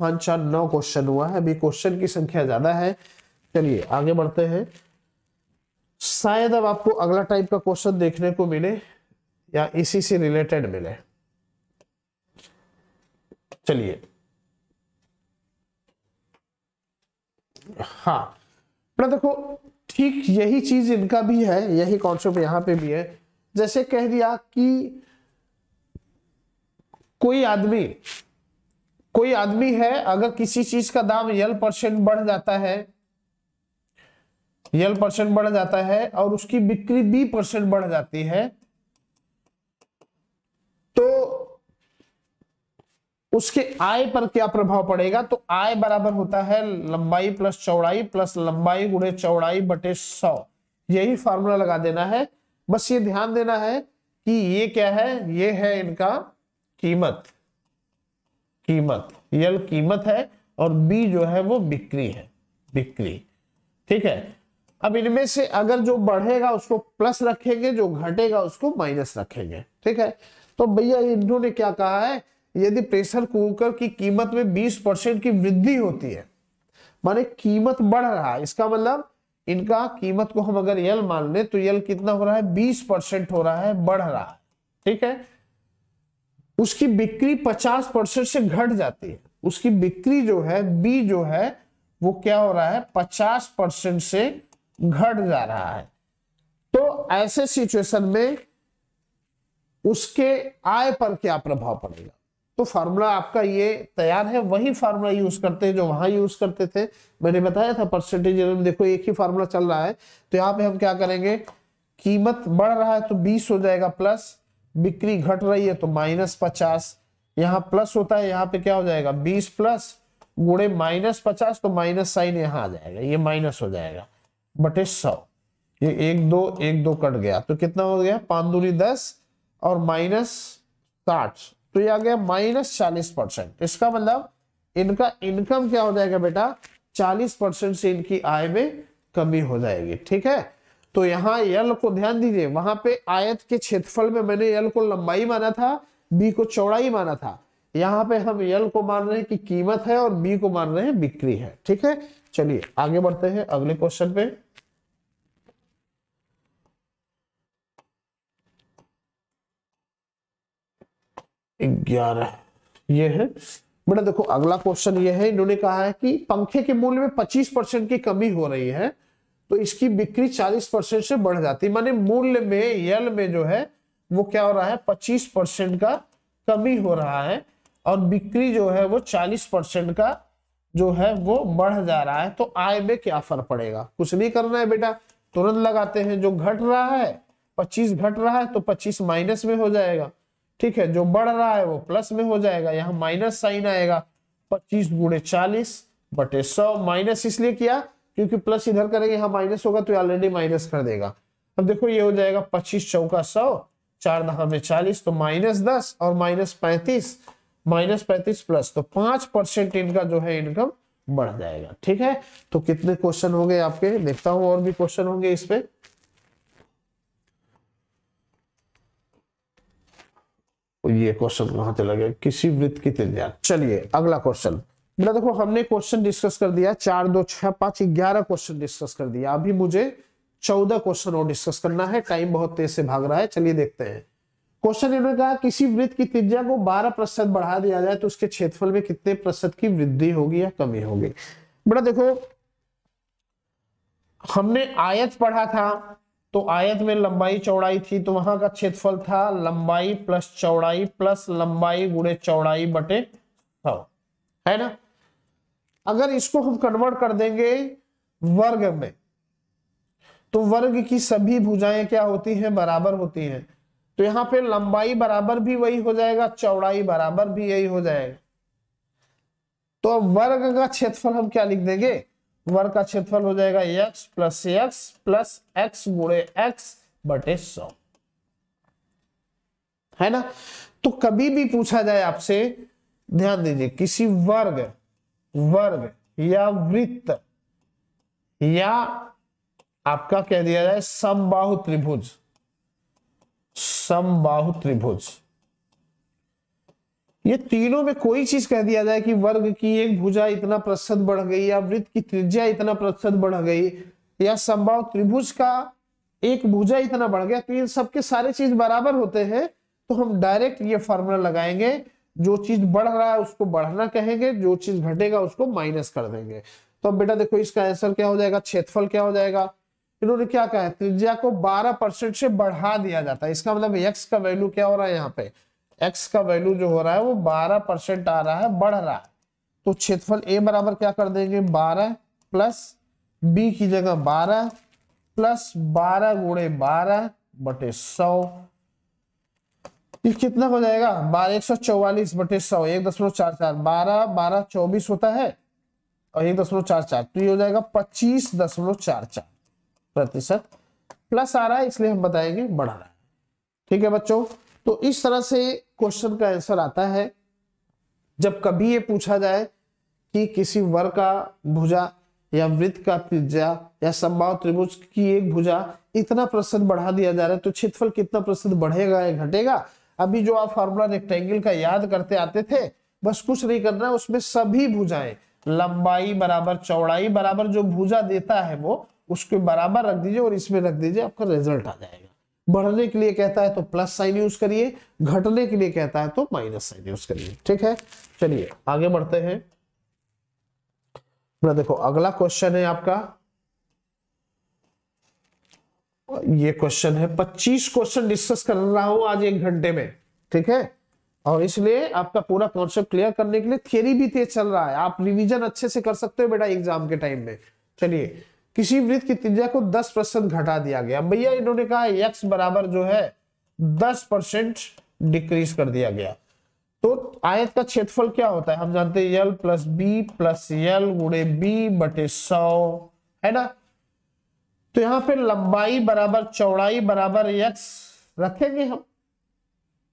पांच चार नौ क्वेश्चन हुआ है अभी क्वेश्चन की संख्या ज्यादा है चलिए आगे बढ़ते हैं शायद अब आपको अगला टाइप का क्वेश्चन देखने को मिले या इसी से रिलेटेड मिले चलिए हाँ पर देखो ठीक यही चीज इनका भी है यही कॉन्सेप्ट यहां पे भी है जैसे कह दिया कि कोई आदमी कोई आदमी है अगर किसी चीज का दाम यल परसेंट बढ़ जाता है यल परसेंट बढ़ जाता है और उसकी बिक्री बी परसेंट बढ़ जाती है तो उसके आय पर क्या प्रभाव पड़ेगा तो आय बराबर होता है लंबाई प्लस चौड़ाई प्लस लंबाई गुणे चौड़ाई बटे सौ यही फार्मूला लगा देना है बस ये ध्यान देना है कि ये क्या है ये है इनका कीमत कीमत यल कीमत है और बी जो है वो बिक्री है बिक्री ठीक है अब इनमें से अगर जो बढ़ेगा उसको प्लस रखेंगे जो घटेगा उसको माइनस रखेंगे ठीक है तो भैया इन्होंने क्या कहा है यदि प्रेशर कुकर की कीमत में 20 परसेंट की वृद्धि होती है माने कीमत बढ़ रहा है इसका मतलब इनका कीमत को हम अगर यल मान ले तो यल कितना हो रहा है 20 परसेंट हो रहा है बढ़ रहा है ठीक है उसकी बिक्री 50 परसेंट से घट जाती है उसकी बिक्री जो है बी जो है वो क्या हो रहा है पचास परसेंट से घट जा रहा है तो ऐसे सिचुएशन में उसके आय पर क्या प्रभाव पड़ेगा तो फार्मूला आपका ये तैयार है वही फार्मूला यूज करते हैं जो वहां यूज करते थे मैंने बताया था परसेंटेज देखो एक ही फार्मूला चल रहा है तो यहां पे हम क्या करेंगे कीमत बढ़ रहा है तो 20 हो जाएगा प्लस बिक्री घट रही है तो माइनस पचास यहां प्लस होता है यहां पे क्या हो जाएगा बीस प्लस गुड़े माइनस पचास तो माइनस साइन यहां आ जाएगा ये माइनस हो जाएगा बटे सौ ये एक दो एक दो कट गया तो कितना हो गया पांच दूनी दस और माइनस साठ तो ये आ गया माइनस चालीस परसेंट इसका मतलब इनका इनकम क्या हो जाएगा बेटा चालीस परसेंट से इनकी आय में कमी हो जाएगी ठीक है तो यहाँ यल को ध्यान दीजिए वहां पे आयत के क्षेत्रफल में मैंने यल को लंबाई माना था बी को चौड़ाई माना था यहाँ पे हम यल को मान रहे हैं कि कीमत है और बी को मान रहे हैं बिक्री है ठीक है चलिए आगे बढ़ते हैं अगले क्वेश्चन पे ग्यारह ये है बेटा देखो अगला क्वेश्चन ये है इन्होंने कहा है कि पंखे के मूल्य में 25 परसेंट की कमी हो रही है तो इसकी बिक्री 40 परसेंट से बढ़ जाती है माने मूल्य में यल में जो है वो क्या हो रहा है 25 परसेंट का कमी हो रहा है और बिक्री जो है वो 40 परसेंट का जो है वो बढ़ जा रहा है तो आय में क्या फर्क पड़ेगा कुछ नहीं करना है बेटा तुरंत लगाते हैं जो घट रहा है पच्चीस घट रहा है तो पच्चीस माइनस में हो जाएगा ठीक है जो बढ़ रहा है वो प्लस में हो जाएगा यहाँ माइनस साइन आएगा पच्चीस गुणे चालीस बटे सौ माइनस इसलिए किया क्योंकि प्लस इधर करेंगे यहाँ माइनस होगा तो ऑलरेडी माइनस कर देगा अब देखो ये हो जाएगा पच्चीस चौका सौ चार दहा में चालीस तो माइनस दस और माइनस पैंतीस माइनस पैंतीस प्लस तो पांच परसेंट इनका जो है इनकम बढ़ जाएगा ठीक है तो कितने क्वेश्चन होंगे आपके देखता हूं और भी क्वेश्चन होंगे इस पे तो ये क्वेश्चन कहां से लगे किसी वृत्त की त्रिज्या चलिए अगला क्वेश्चन बेटा देखो हमने क्वेश्चन डिस्कस कर दिया चार दो छह पांच ग्यारह क्वेश्चन डिस्कस कर दिया अभी मुझे चौदह क्वेश्चन और डिस्कस करना है टाइम बहुत तेज से भाग रहा है चलिए देखते हैं क्वेश्चन इन्होंने कहा किसी वृत्त की त्रिज्या को 12 प्रतिशत बढ़ा दिया जाए तो उसके क्षेत्रफल में कितने प्रतिशत की वृद्धि होगी या कमी होगी बेटा देखो हमने आयत पढ़ा था तो आयत में लंबाई चौड़ाई थी तो वहां का क्षेत्रफल था लंबाई प्लस चौड़ाई प्लस लंबाई गुणे चौड़ाई बटे सौ है ना अगर इसको हम कन्वर्ट कर देंगे वर्ग में तो वर्ग की सभी भुजाएं क्या होती हैं बराबर होती हैं तो यहां पे लंबाई बराबर भी वही हो जाएगा चौड़ाई बराबर भी यही हो जाएगा तो वर्ग का क्षेत्रफल हम क्या लिख देंगे वर्ग का क्षेत्रफल हो जाएगा x plus x plus x गुड़े एक्स बटे सौ है ना तो कभी भी पूछा जाए आपसे ध्यान दीजिए किसी वर्ग वर्ग या वृत्त या आपका कह दिया जाए समबाहु त्रिभुज समबाहु त्रिभुज ये तीनों में कोई चीज कह दिया जाए कि वर्ग की एक भुजा इतना प्रतिशत बढ़ गई या वृत्त की त्रिज्या इतना प्रतिशत बढ़ गई या संभाव त्रिभुज का एक भुजा इतना बढ़ गया तो इन सबके सारे चीज बराबर होते हैं तो हम डायरेक्ट ये फॉर्मूला लगाएंगे जो चीज बढ़ रहा है उसको बढ़ना कहेंगे जो चीज घटेगा उसको माइनस कर देंगे तो बेटा देखो इसका आंसर क्या हो जाएगा क्षेत्रफल क्या हो जाएगा इन्होंने क्या कहा है त्रिज्या को 12 परसेंट से बढ़ा दिया जाता है इसका मतलब एक्स का वैल्यू क्या हो रहा है यहाँ पे एक्स का वैल्यू जो हो रहा है वो 12 परसेंट आ रहा है बढ़ रहा है तो क्षेत्रफल ए बराबर क्या कर देंगे 12 प्लस बी की जगह 12 प्लस 12 गुणे बारह बटे सौ ये कितना हो जाएगा बारह एक सौ चौवालीस बटे सौ एक दशमलव चार चार बारह बारह चौबीस होता है और एक दशमलव चार चार तो ये हो जाएगा पच्चीस दशमलव चार चार प्रतिशत प्लस आ रहा है इसलिए हम बताएंगे बढ़ा रहा है ठीक है बच्चों तो इस तरह से क्वेश्चन का आंसर आता है जब कभी ये पूछा जाए कि किसी वर का भुजा या वृत्त का त्रिज्या या संभाव त्रिभुज की एक भुजा इतना प्रतिशत बढ़ा दिया जा रहा है तो क्षेत्रफल कितना प्रतिशत बढ़ेगा या घटेगा अभी जो आप फॉर्मूला रेक्टेंगल का याद करते आते थे बस कुछ नहीं करना है उसमें सभी भुजाएं लंबाई बराबर चौड़ाई बराबर जो भुजा देता है वो उसके बराबर रख दीजिए और इसमें रख दीजिए आपका रिजल्ट आ जाएगा बढ़ने के लिए कहता है तो प्लस साइन यूज करिए घटने के लिए कहता है तो माइनस साइन यूज करिए ठीक है चलिए आगे बढ़ते हैं ना देखो अगला क्वेश्चन है आपका ये क्वेश्चन है 25 क्वेश्चन डिस्कस कर रहा हूं आज एक घंटे में ठीक है और इसलिए आपका पूरा कॉन्सेप्ट क्लियर करने के लिए थियरी भी तेज चल रहा है आप रिवीजन अच्छे से कर सकते हो बेटा एग्जाम के टाइम में चलिए किसी वृत्त की त्रिज्या को 10 परसेंट घटा दिया गया भैया इन्होंने कहा एक्स बराबर जो है 10 परसेंट डिक्रीज कर दिया गया तो आयत का क्षेत्रफल क्या होता है हम जानते हैं L plus B plus L गुड़े बी बटे सौ है ना तो यहां पे लंबाई बराबर चौड़ाई बराबर एक्स रखेंगे हम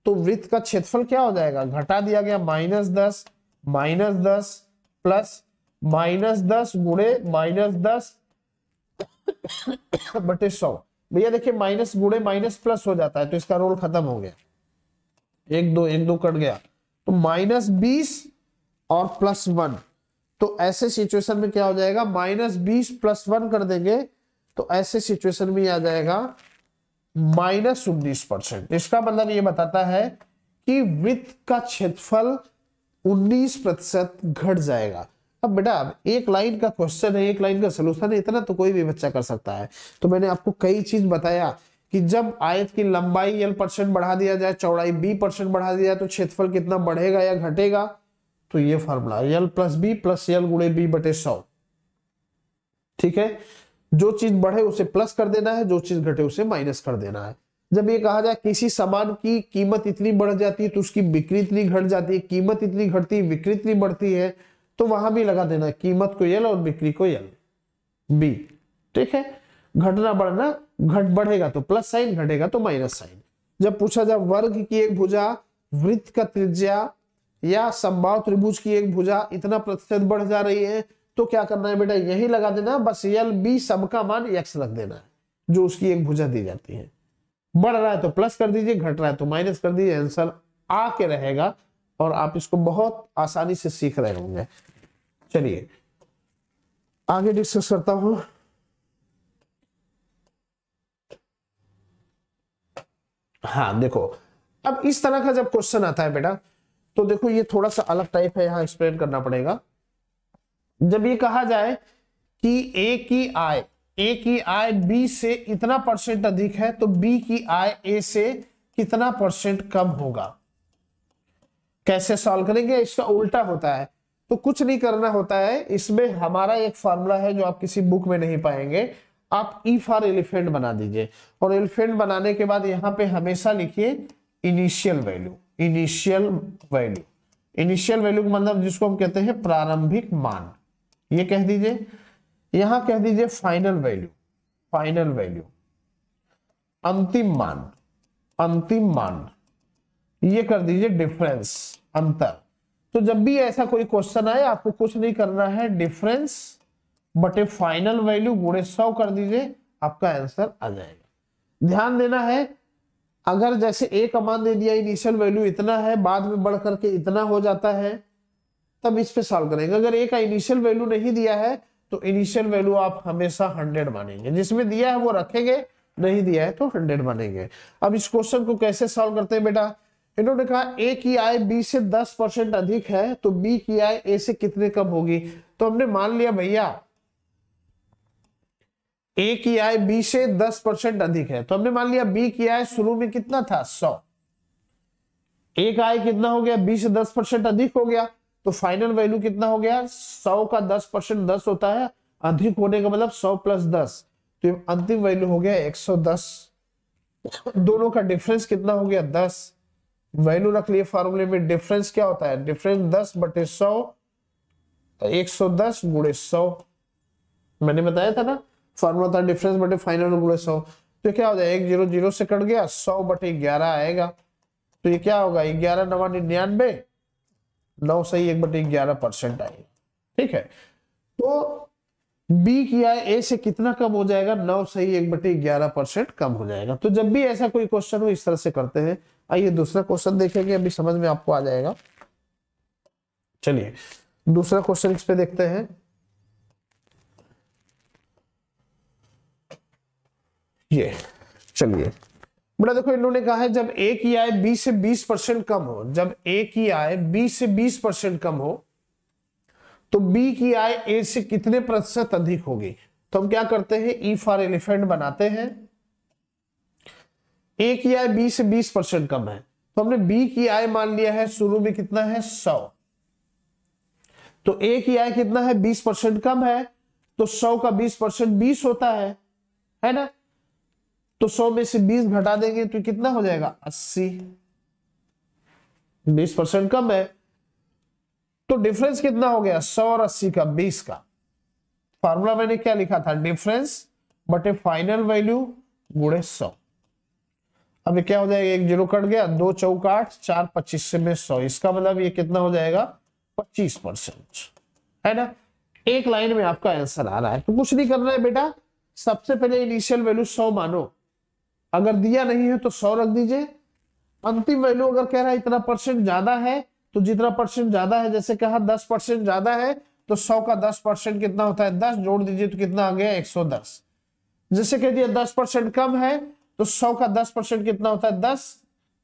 तो वृत्त का क्षेत्रफल क्या हो जाएगा घटा दिया गया माइनस दस माइनस दस प्लस माइनस दस गुड़े माइनस दस बटे सौ भैया देखिए माइनस गुड़े माइनस प्लस हो जाता है तो इसका रोल खत्म हो गया एक दो एक दो कट गया तो माइनस बीस और प्लस वन तो ऐसे सिचुएशन में क्या हो जाएगा माइनस बीस प्लस वन कर देंगे तो ऐसे सिचुएशन में आ जाएगा माइनस उन्नीस परसेंट इसका मतलब ये बताता है कि वित्त का क्षेत्रफल उन्नीस प्रतिशत घट जाएगा अब बेटा एक लाइन का क्वेश्चन है एक लाइन का सोल्यूशन है इतना तो कोई भी बच्चा कर सकता है तो मैंने आपको कई चीज बताया कि जब आयत की लंबाई एल परसेंट बढ़ा दिया जाए चौड़ाई बी परसेंट बढ़ा दिया जाए तो क्षेत्रफल कितना बढ़ेगा या घटेगा तो ये formula L plus B plus L गुणे बी बटे सौ ठीक है जो चीज बढ़े उसे प्लस कर देना है जो चीज घटे उसे माइनस कर देना है जब ये कहा जाए किसी सामान की कीमत इतनी बढ़ जाती है तो उसकी बिक्री इतनी घट जाती है कीमत इतनी घटती है बिक्री इतनी बढ़ती है तो वहां भी लगा देना कीमत को यल और बिक्री को यल बी ठीक है घटना बढ़ना घट बढ़ेगा तो प्लस साइन घटेगा तो माइनस साइन जब पूछा जाए वर्ग की एक भुजा वृत्त का त्रिज्या या संभाव त्रिभुज की एक भुजा इतना प्रतिशत बढ़ जा रही है तो क्या करना है बेटा यही लगा देना बस यल बी सबका मान एक्स रख देना है जो उसकी एक भुजा दी जाती है बढ़ रहा है तो प्लस कर दीजिए घट रहा है तो माइनस कर दीजिए आंसर आके रहेगा और आप इसको बहुत आसानी से सीख रहे होंगे चलिए आगे डिस्कस करता हूं हाँ देखो अब इस तरह का जब क्वेश्चन आता है बेटा तो देखो ये थोड़ा सा अलग टाइप है यहां एक्सप्लेन करना पड़ेगा जब ये कहा जाए कि ए की आय ए की आय बी से इतना परसेंट अधिक है तो बी की आय ए से कितना परसेंट कम होगा कैसे सॉल्व करेंगे इसका उल्टा होता है तो कुछ नहीं करना होता है इसमें हमारा एक फॉर्मूला है जो आप किसी बुक में नहीं पाएंगे आप ई फॉर एलिफेंट बना दीजिए और एलिफेंट बनाने के बाद यहाँ पे हमेशा लिखिए initial value initial value initial value का मतलब जिसको हम कहते हैं प्रारंभिक मान ये कह दीजिए यहां कह दीजिए फाइनल वैल्यू फाइनल वैल्यू अंतिम मान अंतिम मान ये कर दीजिए डिफरेंस अंतर तो जब भी ऐसा कोई क्वेश्चन आए आपको कुछ नहीं करना है डिफरेंस बटे फाइनल वैल्यू गुणे सौ कर दीजिए आपका आंसर आ जाएगा ध्यान देना है अगर जैसे एक अमान दे दिया इनिशियल वैल्यू इतना है बाद में बढ़ करके इतना हो जाता है तब इस पे सॉल्व करेंगे अगर एक का इनिशियल वैल्यू नहीं दिया है तो इनिशियल वैल्यू आप हमेशा हंड्रेड मानेंगे जिसमें दिया है वो रखेंगे नहीं दिया है तो हंड्रेड मानेंगे अब इस क्वेश्चन को कैसे सॉल्व करते हैं बेटा इन्होंने कहा ए की आय बी से 10 परसेंट अधिक है तो बी की आय ए से कितने कम होगी तो हमने मान लिया भैया ए की आय बी से 10 परसेंट अधिक है तो हमने मान लिया बी की आय शुरू में कितना था 100 ए का आय कितना हो गया बी से 10 परसेंट अधिक हो गया तो फाइनल वैल्यू कितना हो गया 100 का 10 परसेंट दस होता है अधिक होने का मतलब सौ प्लस दस तो अंतिम वैल्यू हो गया दस दोनों का डिफरेंस कितना हो गया दस वैल्यू रख लिए फॉर्मूले में डिफरेंस क्या होता है डिफरेंस दस बटे सौ तो एक सौ दस गुड़े सौ मैंने बताया था ना फॉर्मूला था डिफरेंस बटे फाइनल गुड़े सौ तो क्या हो जाए एक जीरो जीरो से कट गया सौ बटे ग्यारह आएगा तो ये क्या होगा ग्यारह नवा निन्यानबे नौ सही एक बटे ग्यारह परसेंट आएगा ठीक है तो बी किया है ए से कितना कम हो जाएगा नौ सही एक बटे ग्यारह परसेंट कम हो जाएगा तो जब भी ऐसा कोई क्वेश्चन हो इस तरह से करते हैं आइए दूसरा क्वेश्चन देखेंगे अभी समझ में आपको आ जाएगा चलिए दूसरा क्वेश्चन इस पे देखते हैं ये चलिए बड़ा देखो इन्होंने कहा है जब ए की आय बी से बीस परसेंट कम हो जब ए की आय बी से बीस परसेंट कम हो तो बी की आय ए से कितने प्रतिशत अधिक होगी तो हम क्या करते हैं ई फॉर एलिफेंट बनाते हैं ए की आय बी से बीस परसेंट कम है तो हमने बी की आय मान लिया है शुरू में कितना है सौ तो ए की आय कितना है बीस परसेंट कम है तो सौ का बीस परसेंट बीस होता है है ना तो सौ में से बीस घटा देंगे तो कितना हो जाएगा अस्सी बीस परसेंट कम है तो डिफरेंस कितना हो गया सौ और अस्सी का बीस का फॉर्मूला मैंने क्या लिखा था डिफरेंस बटे फाइनल वैल्यू गुड़े सौ अब क्या हो जाएगा एक जीरो कट गया दो चौक आठ चार पच्चीस से में सौ इसका मतलब ये कितना हो जाएगा पच्चीस परसेंट है ना एक लाइन में आपका आंसर आ रहा है तो कुछ नहीं करना है बेटा सबसे पहले इनिशियल वैल्यू सौ मानो अगर दिया नहीं है तो सौ रख दीजिए अंतिम वैल्यू अगर कह रहा है इतना परसेंट ज्यादा है तो जितना परसेंट ज्यादा है जैसे कहा दस परसेंट ज्यादा है तो सौ का दस परसेंट कितना होता है दस जोड़ दीजिए तो कितना आ गया एक सौ दस जैसे कह दिया दस परसेंट कम है तो सौ का दस परसेंट कितना होता है दस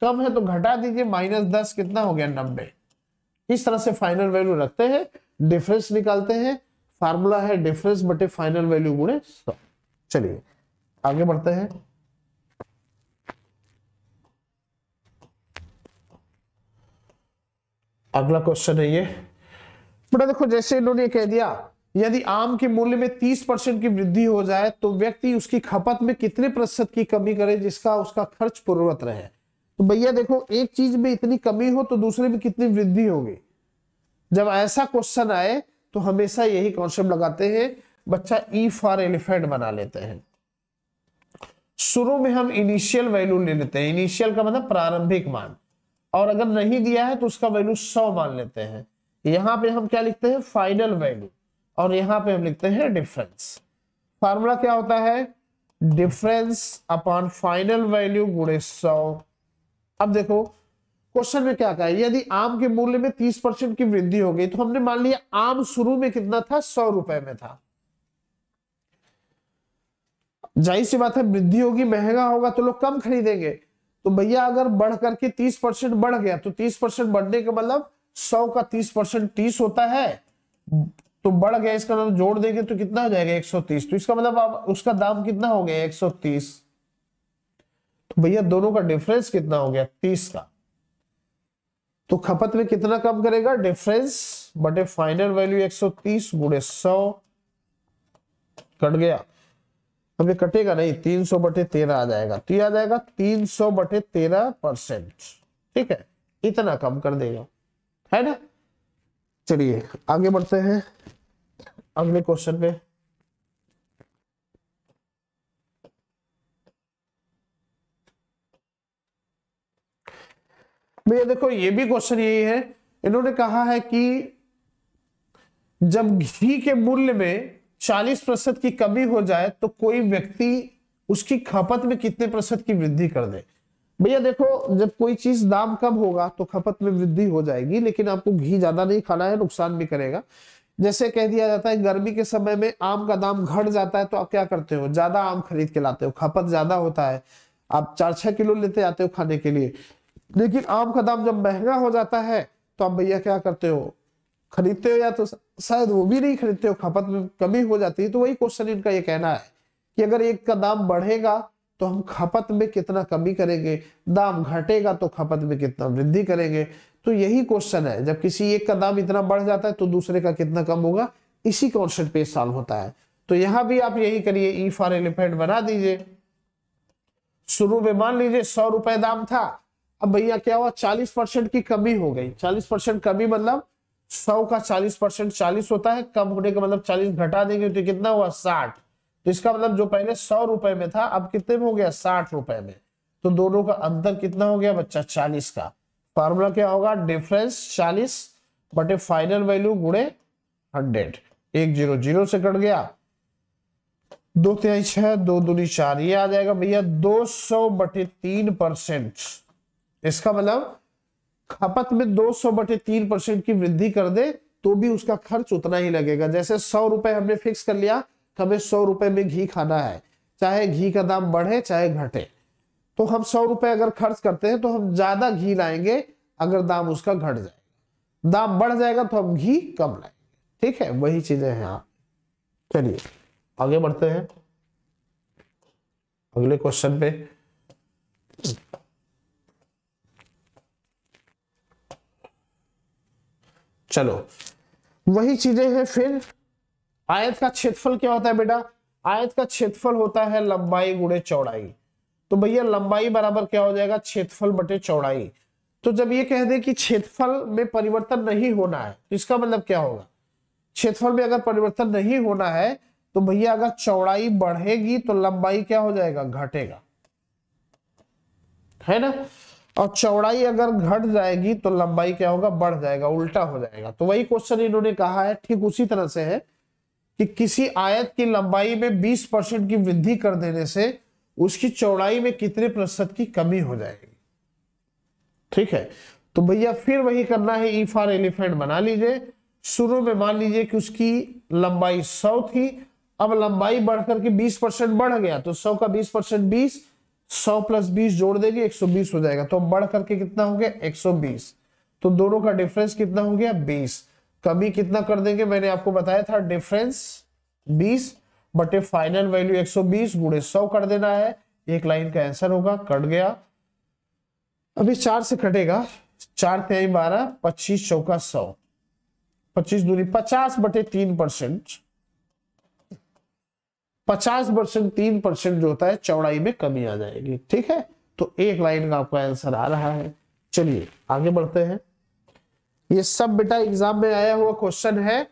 कम है तो घटा दीजिए माइनस दस कितना हो गया नब्बे इस तरह से फाइनल वैल्यू रखते हैं डिफरेंस निकालते हैं फार्मूला है डिफरेंस बटे फाइनल वैल्यू गुणे सौ चलिए आगे बढ़ते हैं अगला क्वेश्चन है ये बेटा देखो जैसे इन्होंने कह दिया यदि आम के मूल्य में 30 परसेंट की वृद्धि हो जाए तो व्यक्ति उसकी खपत में कितने प्रतिशत की कमी करे जिसका उसका खर्च पूर्वत रहे तो भैया देखो एक चीज में इतनी कमी हो तो दूसरे में कितनी वृद्धि होगी जब ऐसा क्वेश्चन आए तो हमेशा यही कॉन्सेप्ट लगाते हैं बच्चा ई फॉर एलिफेंट बना लेते हैं शुरू में हम इनिशियल वैल्यू ले लेते हैं इनिशियल का मतलब प्रारंभिक मान और अगर नहीं दिया है तो उसका वैल्यू सौ मान लेते हैं यहाँ पे हम क्या लिखते हैं फाइनल वैल्यू और यहाँ पे हम लिखते हैं डिफरेंस फार्मूला क्या होता है डिफरेंस अपॉन फाइनल वैल्यू गुणे सौ अब देखो क्वेश्चन में क्या कहा यदि आम के मूल्य में तीस परसेंट की वृद्धि हो गई तो हमने मान लिया आम शुरू में कितना था सौ रुपए में था जाहिर सी बात है वृद्धि होगी महंगा होगा तो लोग कम खरीदेंगे तो भैया अगर बढ़ करके तीस परसेंट बढ़ गया तो तीस परसेंट बढ़ने का मतलब सौ का तीस परसेंट तीस होता है तो बढ़ गया इसका मतलब जोड़ देंगे तो कितना हो जाएगा 130 तो इसका मतलब आप उसका दाम कितना हो गया 130 तो भैया दोनों का डिफरेंस कितना हो गया 30 का तो खपत में कितना कम करेगा डिफरेंस बटे फाइनल वैल्यू एक सौ गुड़े सौ कट गया तो अब ये कटेगा नहीं तीन सौ बटे तेरह आ जाएगा तो ये आ जाएगा तीन सौ बटे तेरह परसेंट ठीक है इतना कम कर देगा है ना चलिए आगे बढ़ते हैं अगले क्वेश्चन पे भैया देखो ये भी क्वेश्चन यही है इन्होंने कहा है कि जब घी के मूल्य में 40 प्रतिशत की कमी हो जाए तो कोई व्यक्ति उसकी खपत में कितने प्रतिशत की वृद्धि कर दे भैया देखो जब कोई चीज दाम कम होगा तो खपत में वृद्धि हो जाएगी लेकिन आपको घी ज्यादा नहीं खाना है नुकसान भी करेगा जैसे कह दिया जाता है गर्मी के समय में आम का दाम घट जाता है तो आप क्या करते हो ज्यादा आम खरीद के लाते हो खपत ज्यादा होता है आप चार छह किलो लेते आते हो खाने के लिए लेकिन आम का दाम जब महंगा हो जाता है तो आप भैया क्या करते हो खरीदते हो या तो शायद वो भी नहीं खरीदते हो खपत में कमी हो जाती है तो वही क्वेश्चन इनका ये कहना है कि अगर एक का दाम बढ़ेगा तो हम खपत में कितना कमी करेंगे दाम घटेगा तो खपत में कितना वृद्धि करेंगे तो यही क्वेश्चन है जब किसी एक का दाम इतना बढ़ जाता है तो दूसरे का कितना कम होगा इसी कॉन्सेप्ट पे साल होता है तो यहां भी आप यही करिए ई फॉर एलिफेंट बना दीजिए शुरू में मान लीजिए सौ रुपए दाम था अब भैया क्या हुआ चालीस परसेंट की कमी हो गई चालीस परसेंट कमी मतलब सौ का चालीस परसेंट चालीस होता है कम होने का मतलब चालीस घटा देंगे तो कितना हुआ साठ तो इसका मतलब जो पहले सौ रुपए में था अब कितने में हो गया साठ रुपए में तो दोनों का अंतर कितना हो गया बच्चा चालीस का फॉर्मूला क्या होगा डिफरेंस चालीस बटे फाइनल वैल्यू गुड़े हंड्रेड एक जीरो जीरो से कट गया दो तिहाई छह दो दूनी चार ये आ जाएगा भैया दो सौ बटे तीन परसेंट इसका मतलब खपत में 200 सौ बटे तीन परसेंट की वृद्धि कर दे तो भी उसका खर्च उतना ही लगेगा जैसे सौ रुपए हमने फिक्स कर लिया तो हमें सौ रुपए में घी खाना है चाहे घी का दाम बढ़े चाहे घटे तो हम सौ रुपए अगर खर्च करते हैं तो हम ज्यादा घी लाएंगे अगर दाम उसका घट जाए दाम बढ़ जाएगा तो हम घी कम लाएंगे ठीक है वही चीजें हैं आप चलिए आगे बढ़ते हैं अगले क्वेश्चन पे चलो वही चीजें हैं फिर आयत का क्षेत्रफल क्या होता है बेटा आयत का क्षेत्रफल होता है लंबाई गुणे चौड़ाई तो भैया लंबाई बराबर क्या हो जाएगा क्षेत्रफल बटे चौड़ाई तो जब ये कह दे कि क्षेत्रफल में परिवर्तन नहीं होना है तो इसका मतलब क्या होगा क्षेत्रफल में अगर परिवर्तन नहीं होना है तो भैया अगर चौड़ाई बढ़ेगी तो लंबाई क्या हो जाएगा घटेगा है ना और चौड़ाई अगर घट जाएगी तो लंबाई क्या होगा बढ़ जाएगा उल्टा हो जाएगा तो वही क्वेश्चन इन्होंने कहा है ठीक उसी तरह से है कि किसी आयत की लंबाई में 20 परसेंट की वृद्धि कर देने से उसकी चौड़ाई में कितने प्रतिशत की कमी हो जाएगी ठीक है तो भैया फिर वही करना है ई फॉर एलिफेंट बना लीजिए शुरू में मान लीजिए कि उसकी लंबाई सौ थी अब लंबाई बढ़कर के बीस परसेंट बढ़ गया तो सौ का बीस परसेंट बीस सौ प्लस बीस जोड़ देंगे एक सौ बीस हो जाएगा तो बढ़ करके कितना हो गया एक सौ बीस तो दोनों का डिफरेंस कितना हो गया बीस कभी कितना कर देंगे मैंने आपको बताया था डिफरेंस बीस बटे फाइनल वैल्यू एक सौ बीस गुड़े सौ कर देना है एक लाइन का आंसर होगा कट गया अभी चार से कटेगा चार तेई बारह पच्चीस चौका सौ पच्चीस दूरी पचास बटे तीन परसेंट पचास परसेंट तीन परसेंट जो होता है चौड़ाई में कमी आ जाएगी ठीक है तो एक लाइन का आपका आंसर आ रहा है चलिए आगे बढ़ते हैं ये सब बेटा एग्जाम में आया हुआ क्वेश्चन है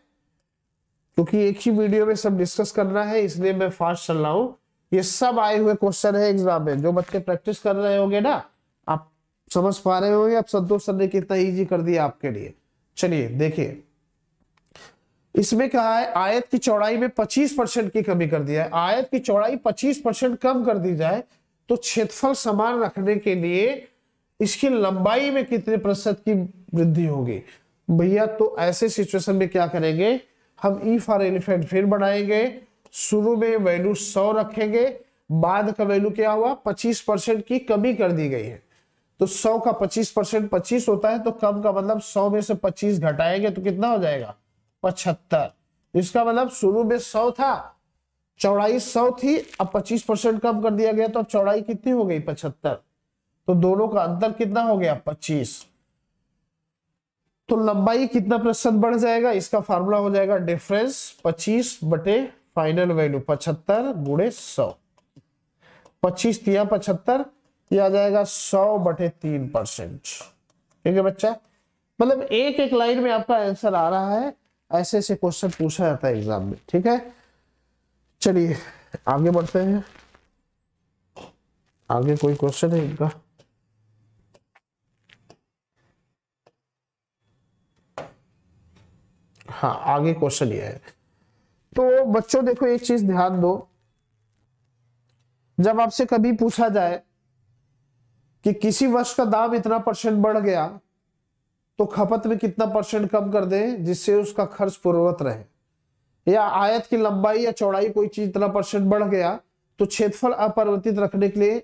क्योंकि एक ही वीडियो में सब डिस्कस करना है इसलिए मैं फास्ट चल रहा हूं ये सब आए हुए क्वेश्चन है एग्जाम में जो बच्चे प्रैक्टिस कर रहे होंगे ना आप समझ पा रहे होंगे आप संतोष सर ने कितना ईजी कर दिया आपके लिए चलिए देखिए इसमें कहा है आयत की चौड़ाई में 25 परसेंट की कमी कर दिया है आयत की चौड़ाई 25 परसेंट कम कर दी जाए तो क्षेत्रफल समान रखने के लिए इसकी लंबाई में कितने प्रतिशत की वृद्धि होगी भैया तो ऐसे सिचुएशन में क्या करेंगे हम ई फॉर एलिफेंट फिर बनाएंगे शुरू में वैल्यू सौ रखेंगे बाद का वैल्यू क्या हुआ पच्चीस परसेंट की कमी कर दी गई है तो 100 का 25 परसेंट पच्चीस होता है तो कम का मतलब 100 में से 25 घटाएंगे तो कितना हो जाएगा पचहत्तर तो इसका मतलब शुरू में सौ था चौड़ाई सौ थी अब पच्चीस परसेंट कम कर दिया गया तो अब चौड़ाई कितनी हो गई पचहत्तर तो दोनों का अंतर कितना हो गया पच्चीस तो लंबाई कितना प्रतिशत बढ़ जाएगा इसका फार्मूला हो जाएगा डिफरेंस पच्चीस बटे फाइनल वैल्यू पचहत्तर बूढ़े सौ पच्चीस तिया पचहत्तर आ जाएगा सौ बटे तीन परसेंट ठीक है बच्चा मतलब एक एक लाइन में आपका आंसर आ रहा है ऐसे ऐसे क्वेश्चन पूछा जाता है एग्जाम में ठीक है चलिए आगे बढ़ते हैं आगे कोई क्वेश्चन है इनका हाँ आगे क्वेश्चन ये है तो बच्चों देखो एक चीज ध्यान दो जब आपसे कभी पूछा जाए कि किसी वर्ष का दाम इतना परसेंट बढ़ गया तो खपत में कितना परसेंट कम कर दें जिससे उसका खर्च पूर्ववत रहे या आयत की लंबाई या चौड़ाई कोई चीज इतना परसेंट बढ़ गया तो क्षेत्रफल अपरिवर्तित रखने के लिए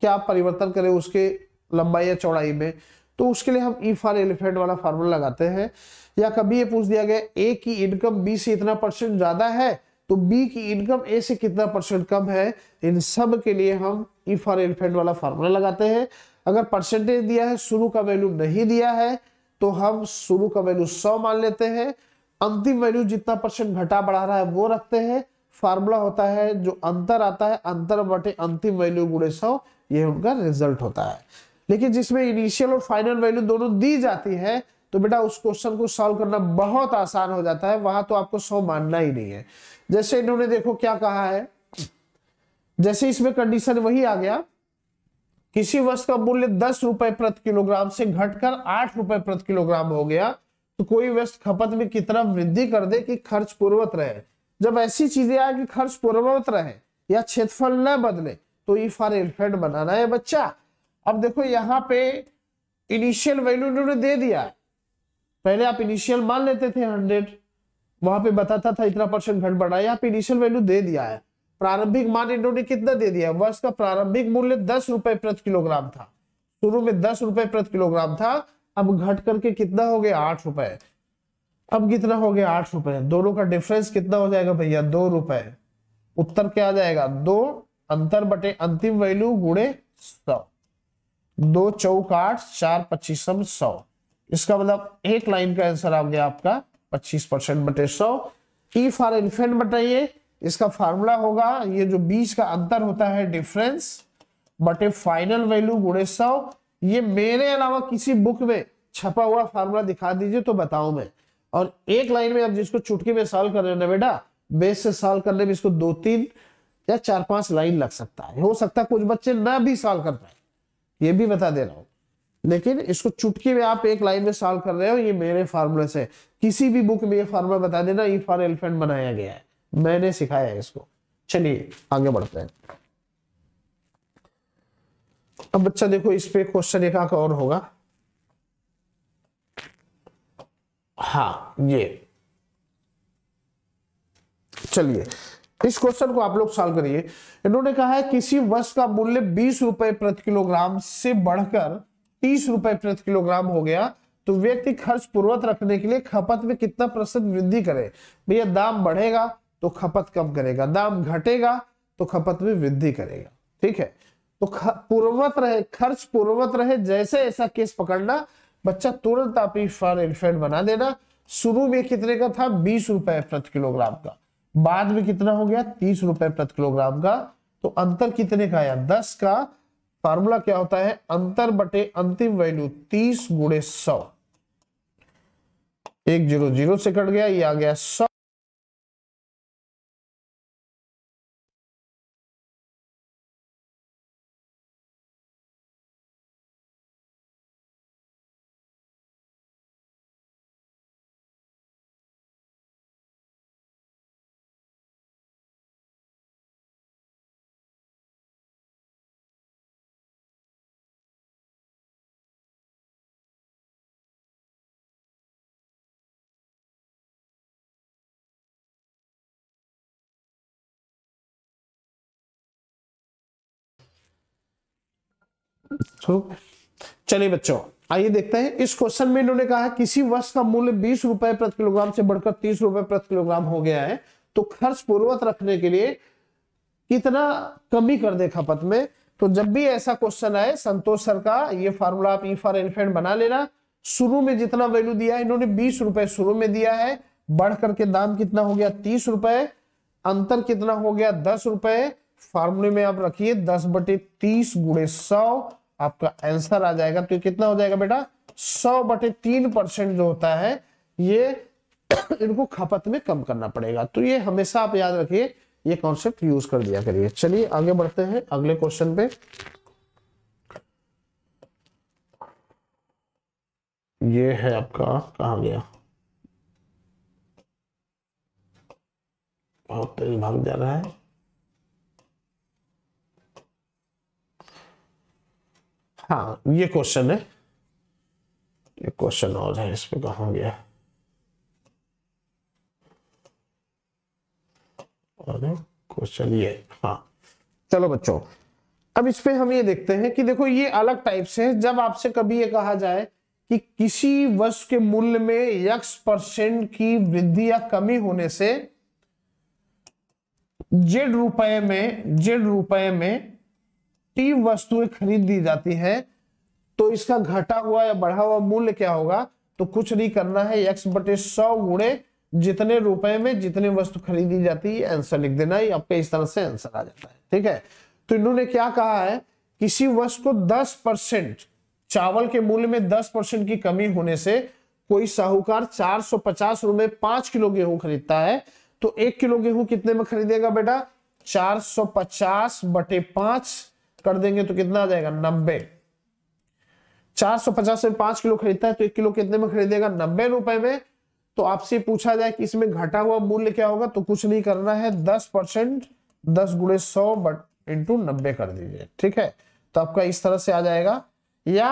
क्या परिवर्तन करें उसके लंबाई या चौड़ाई में तो उसके लिए हम ई फॉर एलिफेंट वाला फार्मूला लगाते हैं या कभी ये पूछ दिया गया ए की इनकम बी से इतना परसेंट ज्यादा है तो बी की इनकम ए से कितना परसेंट कम है इन सब के लिए हम ई फॉर एलिफेंट वाला फार्मूला लगाते हैं अगर परसेंटेज दिया है शुरू का वैल्यू नहीं दिया है तो हम शुरू का वैल्यू सौ मान लेते हैं अंतिम वैल्यू जितना परसेंट घटा बढ़ा रहा है वो रखते हैं फार्मूला होता है जो अंतर आता है अंतर बटे अंतिम वैल्यू गुड़े सौ ये उनका रिजल्ट होता है लेकिन जिसमें इनिशियल और फाइनल वैल्यू दोनों दी जाती है तो बेटा उस क्वेश्चन को सॉल्व करना बहुत आसान हो जाता है वहां तो आपको सौ मानना ही नहीं है जैसे इन्होंने देखो क्या कहा है जैसे इसमें कंडीशन वही आ गया किसी वस्तु का मूल्य दस रुपए प्रति किलोग्राम से घटकर आठ रुपए प्रति किलोग्राम हो गया तो कोई वस्तु खपत में कितना वृद्धि कर दे कि खर्च पूर्वत रहे जब ऐसी चीजें आए कि खर्च पूर्वत रहे या क्षेत्रफल न बदले तो ई फॉर एलिफेंट बनाना है बच्चा अब देखो यहाँ पे इनिशियल वैल्यू उन्होंने दे दिया पहले आप इनिशियल मान लेते थे हंड्रेड वहां पे बताता था इतना परसेंट घट बढ़ा है यहाँ पे इनिशियल वैल्यू दे दिया है प्रारंभिक मान इन्होंने कितना दे दिया वर्ष का प्रारंभिक मूल्य दस रुपए प्रति किलोग्राम था शुरू में दस रुपए प्रति किलोग्राम था अब घट करके कितना हो गया आठ रुपए अब कितना हो गया आठ रुपए दोनों का डिफरेंस कितना हो जाएगा भैया दो रुपए उत्तर क्या आ जाएगा दो अंतर बटे अंतिम वैल्यू गुणे सौ दो चौक आठ चार पच्चीसम सौ इसका मतलब एक लाइन का आंसर आ गया आपका पच्चीस परसेंट बटे सौ ई फॉर इन्फेंट बताइए इसका फार्मूला होगा ये जो बीच का अंतर होता है डिफरेंस बटे फाइनल वैल्यू गुणे सौ ये मेरे अलावा किसी बुक में छपा हुआ फार्मूला दिखा दीजिए तो बताओ मैं और एक लाइन में आप जिसको चुटकी में सॉल्व कर रहे हो ना बेटा बेस से सॉल्व करने में इसको दो तीन या चार पांच लाइन लग सकता है हो सकता है कुछ बच्चे ना भी सॉल्व कर पाए ये भी बता दे रहा हूं लेकिन इसको चुटकी में आप एक लाइन में सॉल्व कर रहे हो ये मेरे फार्मूले से किसी भी बुक में ये फार्मूला बता देना ई फॉर एलिफेंट बनाया गया है मैंने सिखाया है इसको चलिए आगे बढ़ते हैं अब बच्चा देखो इस पे क्वेश्चन एक आंख और होगा हाँ ये चलिए इस क्वेश्चन को आप लोग सॉल्व करिए इन्होंने कहा है किसी वस्तु का मूल्य बीस रुपए प्रति किलोग्राम से बढ़कर तीस रुपए प्रति किलोग्राम हो गया तो व्यक्ति खर्च पूर्वत रखने के लिए खपत में कितना प्रतिशत वृद्धि करे भैया दाम बढ़ेगा तो खपत कम करेगा दाम घटेगा तो खपत में वृद्धि करेगा ठीक है तो पूर्ववत रहे खर्च पूर्ववत रहे जैसे ऐसा केस पकड़ना बच्चा तुरंत आप फॉर इन्फेंट बना देना शुरू में कितने का था बीस रुपए प्रति किलोग्राम का बाद में कितना हो गया तीस रुपए प्रति किलोग्राम का तो अंतर कितने का आया दस का फार्मूला क्या होता है अंतर बटे अंतिम वैल्यू तीस गुणे सौ एक जीरो जीरो से कट गया ये आ गया सौ तो चलिए बच्चों आइए देखते हैं इस क्वेश्चन में इन्होंने कहा किसी वस्तु का मूल्य बीस रुपए प्रति किलोग्राम से बढ़कर तीस रुपए प्रति किलोग्राम हो गया है तो खर्च पूर्वत रखने के लिए कितना कमी कर दे खपत में तो जब भी ऐसा क्वेश्चन आए संतोष सर का ये फार्मूला आप ई फॉर इन्फेंट बना लेना शुरू में जितना वैल्यू दिया है इन्होंने बीस रुपए शुरू में दिया है बढ़ करके दाम कितना हो गया तीस रुपए अंतर कितना हो गया दस रुपए फार्मूले में आप रखिए दस बटे तीस गुणे सौ आपका आंसर आ जाएगा तो कितना हो जाएगा बेटा सौ बटे तीन परसेंट जो होता है ये इनको खपत में कम करना पड़ेगा तो ये हमेशा आप याद रखिए ये कॉन्सेप्ट यूज कर दिया करिए चलिए आगे बढ़ते हैं अगले क्वेश्चन पे ये है आपका कहा गया बहुत तेज भाग जा रहा है हाँ ये क्वेश्चन है ये क्वेश्चन और है इस पर कहा गया क्वेश्चन ये हाँ चलो बच्चों अब इस पे हम ये देखते हैं कि देखो ये अलग टाइप से है जब आपसे कभी ये कहा जाए कि किसी वस्तु के मूल्य में यक्स परसेंट की वृद्धि या कमी होने से जेड रुपए में जेड रुपए में टीव वस्तुएं दी जाती हैं तो इसका घटा हुआ या बढ़ा हुआ मूल्य क्या होगा तो कुछ नहीं करना है एक्स बटे सौ गुणे जितने रुपए में जितने वस्तु खरीदी जाती है आंसर लिख देना ही आपके इस तरह से आंसर आ जाता है ठीक है तो इन्होंने क्या कहा है किसी वस्तु को दस परसेंट चावल के मूल्य में दस परसेंट की कमी होने से कोई साहूकार चार सौ पचास रुपए पांच किलो गेहूं खरीदता है तो एक किलो गेहूं कितने में खरीदेगा बेटा चार सौ पचास बटे पांच कर देंगे तो कितना आ जाएगा नब्बे चार सौ पचास में पांच किलो खरीदता है तो एक किलो कितने में खरीदेगा नब्बे रुपए में तो आपसे पूछा जाए कि इसमें घटा हुआ मूल्य क्या होगा तो कुछ नहीं करना है दस परसेंट दस गुड़े सौ बट इंटू नब्बे कर दीजिए ठीक है तो आपका इस तरह से आ जाएगा या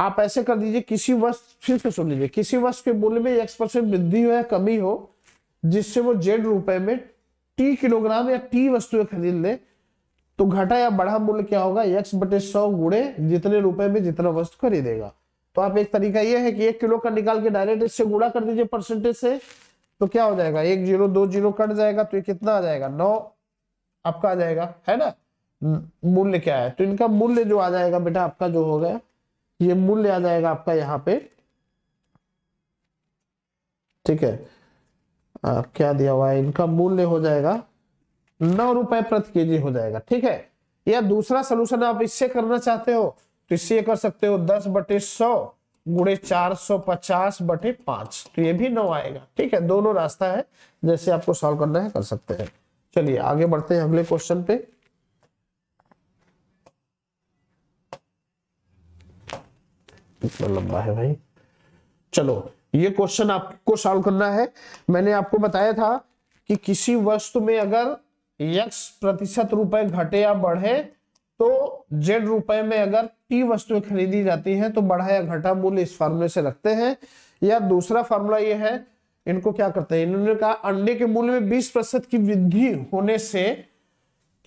आप ऐसे कर दीजिए किसी वर्ष फिर से सुन लीजिए किसी वर्ष के मूल्य में एक्स परसेंट वृद्धि हो या कमी हो जिससे वो जेड रुपए में टी किलोग्राम या टी वस्तुएं खरीद ले तो घटा या बढ़ा मूल्य क्या होगा x बटे सौ गुड़े जितने रुपए में जितना वस्तु खरीदेगा तो आप एक तरीका यह है कि एक किलो का निकाल के डायरेक्ट इससे गुड़ा कर दीजिए परसेंटेज से तो क्या हो जाएगा एक जीरो दो जीरो कट जाएगा तो ये कितना आ जाएगा नौ आपका आ जाएगा है ना मूल्य क्या है तो इनका मूल्य जो आ जाएगा बेटा आपका जो हो गया ये मूल्य आ जाएगा आपका यहाँ पे ठीक है आ, क्या दिया हुआ है इनका मूल्य हो जाएगा नौ रुपए प्रति जी हो जाएगा ठीक है या दूसरा सोलूशन आप इससे करना चाहते हो तो इससे ये कर सकते हो दस बटे सौ गुड़े चार सौ पचास बटे पांच तो ये भी नौ आएगा ठीक है दोनों रास्ता है जैसे आपको सॉल्व करना है कर सकते हैं चलिए आगे बढ़ते हैं अगले क्वेश्चन पे इतना लंबा है भाई चलो ये क्वेश्चन आपको सॉल्व करना है मैंने आपको बताया था कि किसी वस्तु में अगर एक्स प्रतिशत रुपए घटे या बढ़े तो जेड रुपए में अगर टी वस्तुएं खरीदी जाती हैं तो बढ़ा या घटा मूल्य इस फॉर्मूले से रखते हैं या दूसरा फार्मूला ये है इनको क्या करते हैं इन्होंने कहा अंडे के मूल्य में 20 प्रतिशत की वृद्धि होने से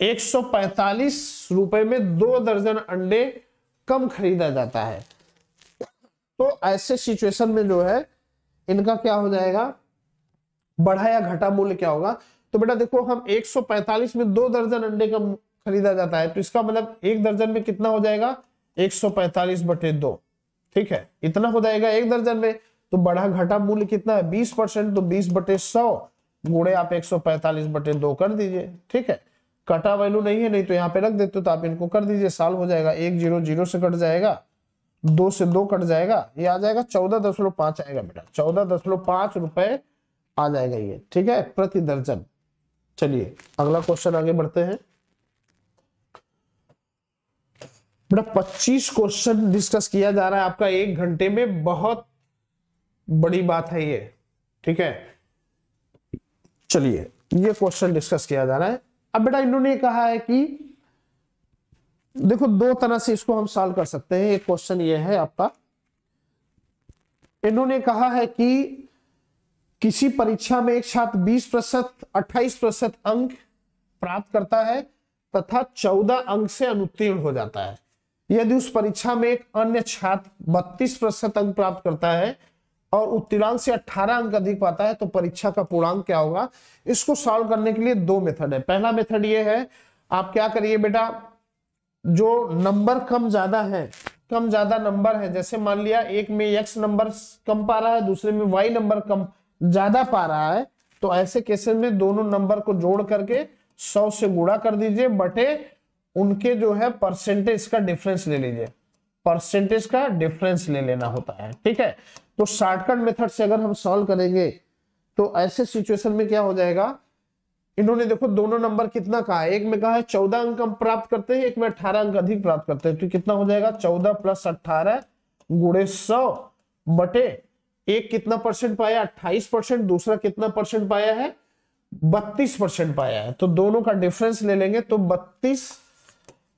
145 रुपए में दो दर्जन अंडे कम खरीदा जाता है तो ऐसे सिचुएशन में जो है इनका क्या हो जाएगा बढ़ा या घटा मूल्य क्या होगा तो बेटा देखो हम 145 में दो दर्जन अंडे का खरीदा जाता है तो इसका मतलब एक दर्जन में कितना हो जाएगा 145 बटे दो ठीक है इतना हो जाएगा एक दर्जन में तो बढ़ा घटा मूल्य कितना है 20 परसेंट तो 20 बटे सौ गुड़े आप 145 बटे दो कर दीजिए ठीक है कटा वैल्यू नहीं है नहीं तो यहाँ पे रख देते तो आप इनको कर दीजिए साल हो जाएगा एक जीरो जीरो से कट जाएगा दो से दो कट जाएगा ये आ जाएगा चौदह दशमलव पांच आएगा बेटा चौदह दशमलव पांच रुपए आ जाएगा ये ठीक है प्रति दर्जन चलिए अगला क्वेश्चन आगे बढ़ते हैं बड़ा पच्चीस क्वेश्चन डिस्कस किया जा रहा है आपका एक घंटे में बहुत बड़ी बात है ये ठीक है चलिए ये क्वेश्चन डिस्कस किया जा रहा है अब बेटा इन्होंने कहा है कि देखो दो तरह से इसको हम सॉल्व कर सकते हैं एक क्वेश्चन ये है आपका इन्होंने कहा है कि किसी परीक्षा में एक छात्र 20 प्रतिशत अट्ठाईस प्रतिशत अंक प्राप्त करता है तथा 14 अंक से अनुत्तीर्ण हो जाता है यदि उस परीक्षा में एक अन्य छात्र बत्तीस प्रतिशत अंक प्राप्त करता है और उत्तीर्ण से 18 अंक अधिक पाता है तो परीक्षा का पूर्णांक क्या होगा इसको सॉल्व करने के लिए दो मेथड है पहला मेथड ये है आप क्या करिए बेटा जो नंबर कम ज्यादा है कम ज्यादा नंबर है जैसे मान लिया एक में एक्स नंबर कम पा रहा है दूसरे में वाई नंबर कम ज्यादा पा रहा है तो ऐसे केसेस में दोनों नंबर को जोड़ करके सौ से गुणा कर दीजिए बटे उनके जो है परसेंटेज का डिफरेंस ले लीजिए परसेंटेज का डिफरेंस ले लेना होता है ठीक है तो शॉर्टकट मेथड से अगर हम सॉल्व करेंगे तो ऐसे सिचुएशन में क्या हो जाएगा इन्होंने देखो दोनों नंबर कितना कहा एक में कहा है चौदह अंक हम प्राप्त करते हैं एक में अठारह अंक अधिक प्राप्त करते हैं तो कितना हो जाएगा चौदह प्लस अठारह गुड़े सौ बटे एक कितना परसेंट पाया अट्ठाईस परसेंट दूसरा कितना परसेंट पाया है बत्तीस परसेंट पाया है तो दोनों का डिफरेंस ले लेंगे तो बत्तीस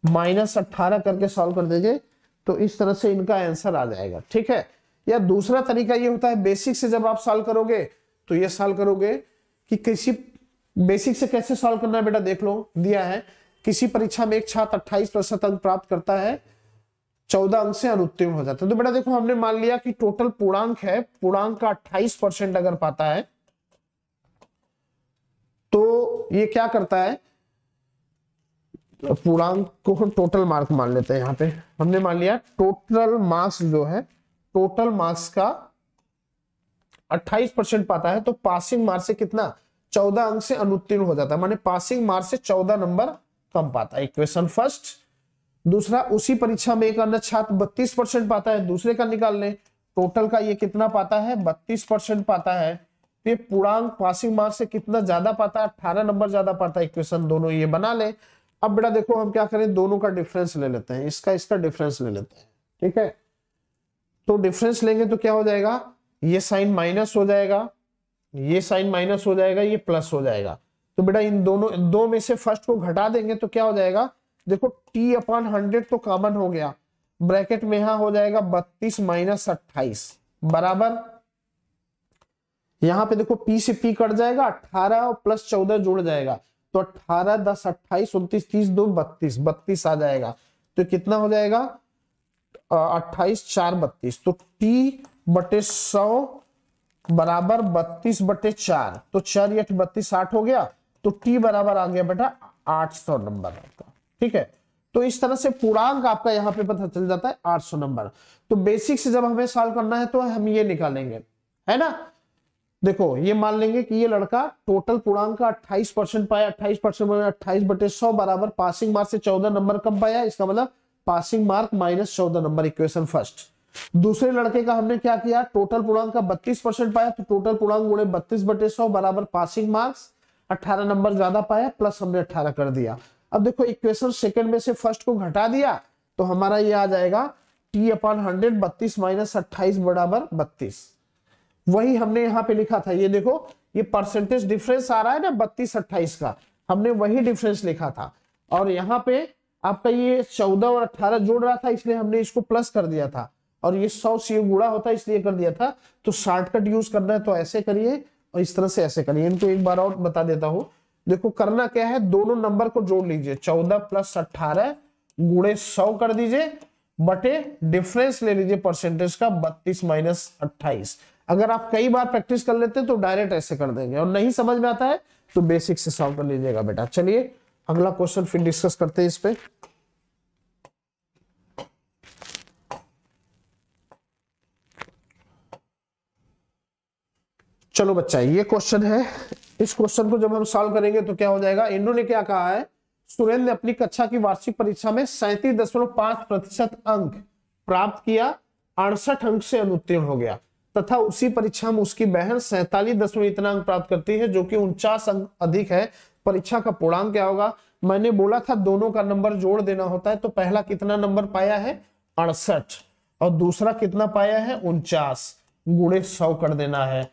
माइनस अट्ठारह करके सॉल्व कर देंगे तो इस तरह से इनका आंसर आ जाएगा ठीक है या दूसरा तरीका ये होता है बेसिक से जब आप सॉल्व करोगे तो ये सॉल्व करोगे कि किसी बेसिक से कैसे सॉल्व करना है बेटा देख लो दिया है किसी परीक्षा में एक छात्र अट्ठाईस प्रतिशत अंक प्राप्त करता है चौदह अंक से अनुत्तीर्ण हो जाता है तो बेटा देखो हमने मान लिया कि टोटल पूर्णांक है पूर्णांक का अट्ठाईस परसेंट अगर पाता है तो ये क्या करता है पूर्णांक को हम टोटल मार्क मान लेते हैं यहाँ पे हमने मान लिया टोटल मार्क्स जो है टोटल मार्क्स का अट्ठाईस परसेंट पाता है तो पासिंग मार्क्स से कितना चौदह अंक से अनुत्तीर्ण हो जाता है माने पासिंग मार्क्स से चौदह नंबर कम पाता है इक्वेशन फर्स्ट दूसरा उसी परीक्षा में एक अन्य छात्र बत्तीस परसेंट पाता है दूसरे का निकाल लें टोटल का ये कितना पाता है बत्तीस परसेंट पाता है तो ये पूर्णांक पासिंग मार्क्स से कितना ज्यादा पाता है अठारह नंबर ज्यादा पाता है इक्वेशन दोनों ये बना ले अब बेटा देखो हम क्या करें दोनों का डिफरेंस ले लेते हैं इसका इसका डिफरेंस ले लेते हैं ठीक है तो डिफरेंस लेंगे तो क्या हो जाएगा ये साइन माइनस हो जाएगा ये साइन माइनस हो जाएगा ये प्लस हो जाएगा तो बेटा इन दोनों दो में से फर्स्ट को घटा देंगे तो क्या हो जाएगा देखो टी अपॉन हंड्रेड तो कॉमन हो गया ब्रैकेट में यहां हो जाएगा बत्तीस माइनस अट्ठाईस बराबर यहां पे देखो पी से पी कट जाएगा अट्ठारह प्लस चौदह जुड़ जाएगा तो अट्ठारह दस अट्ठाईस उन्तीस तीस दो बत्तीस बत्तीस आ जाएगा तो कितना हो जाएगा अट्ठाईस चार बत्तीस तो टी बटे सौ बराबर बत्तीस बटे चार तो चार बत्तीस आठ हो गया तो टी बराबर आ गया बेटा आठ सौ नंबर आपका ठीक है तो इस तरह से पूर्णांक आपका यहाँ पे पता चल जाता है 800 नंबर तो बेसिक से जब हमें सॉल्व करना है तो हम ये निकालेंगे है ना देखो ये मान लेंगे कि ये लड़का टोटल पूर्णांक का 28 परसेंट पाया 28 परसेंट अट्ठाईस बटे सौ बराबर पासिंग मार्क से 14 नंबर कम पाया इसका मतलब पासिंग मार्क माइनस चौदह नंबर इक्वेशन फर्स्ट दूसरे लड़के का हमने क्या किया टोटल पूर्णांक का बत्तीस परसेंट पाया तो टोटल पूर्णांक गुणे बत्तीस बटे सौ बराबर पासिंग मार्क्स अठारह नंबर ज्यादा पाया प्लस हमने अठारह कर दिया अब देखो इक्वेशन सेकंड में से फर्स्ट को घटा दिया तो हमारा ये आ जाएगा टी अपॉन हंड्रेड बत्तीस माइनस अट्ठाईस बराबर बत्तीस वही हमने यहाँ पे लिखा था ये देखो ये परसेंटेज डिफरेंस आ रहा है ना बत्तीस अट्ठाइस का हमने वही डिफरेंस लिखा था और यहाँ पे आपका ये चौदह और अट्ठारह जोड़ रहा था इसलिए हमने इसको प्लस कर दिया था और ये सौ सी गुड़ा होता इसलिए कर दिया था तो शॉर्टकट यूज करना है तो ऐसे करिए और इस तरह से ऐसे करिए इनको एक बार और बता देता हूँ देखो करना क्या है दोनों नंबर को जोड़ लीजिए चौदह प्लस अट्ठारह गुणे सौ कर दीजिए बटे डिफरेंस ले लीजिए परसेंटेज का बत्तीस माइनस अट्ठाईस अगर आप कई बार प्रैक्टिस कर लेते हैं तो डायरेक्ट ऐसे कर देंगे और नहीं समझ में आता है तो बेसिक से सॉल्व कर लीजिएगा बेटा चलिए अगला क्वेश्चन फिर डिस्कस करते हैं इस पर चलो बच्चा ये क्वेश्चन है इस क्वेश्चन को जब हम सॉल्व करेंगे तो क्या हो जाएगा इंडो ने क्या कहा है सुरेंद्र ने अपनी कक्षा की वार्षिक परीक्षा में सैंतीस दशमलव पांच प्रतिशत अंक प्राप्त किया अड़सठ अंक से अनुत्तीर्ण हो गया तथा उसी परीक्षा में उसकी बहन सैतालीस दशमलव इतना अंक प्राप्त करती है जो कि उनचास अंक अधिक है परीक्षा का पूर्णांक क्या होगा मैंने बोला था दोनों का नंबर जोड़ देना होता है तो पहला कितना नंबर पाया है अड़सठ और दूसरा कितना पाया है उनचास गुणे सौ कर देना है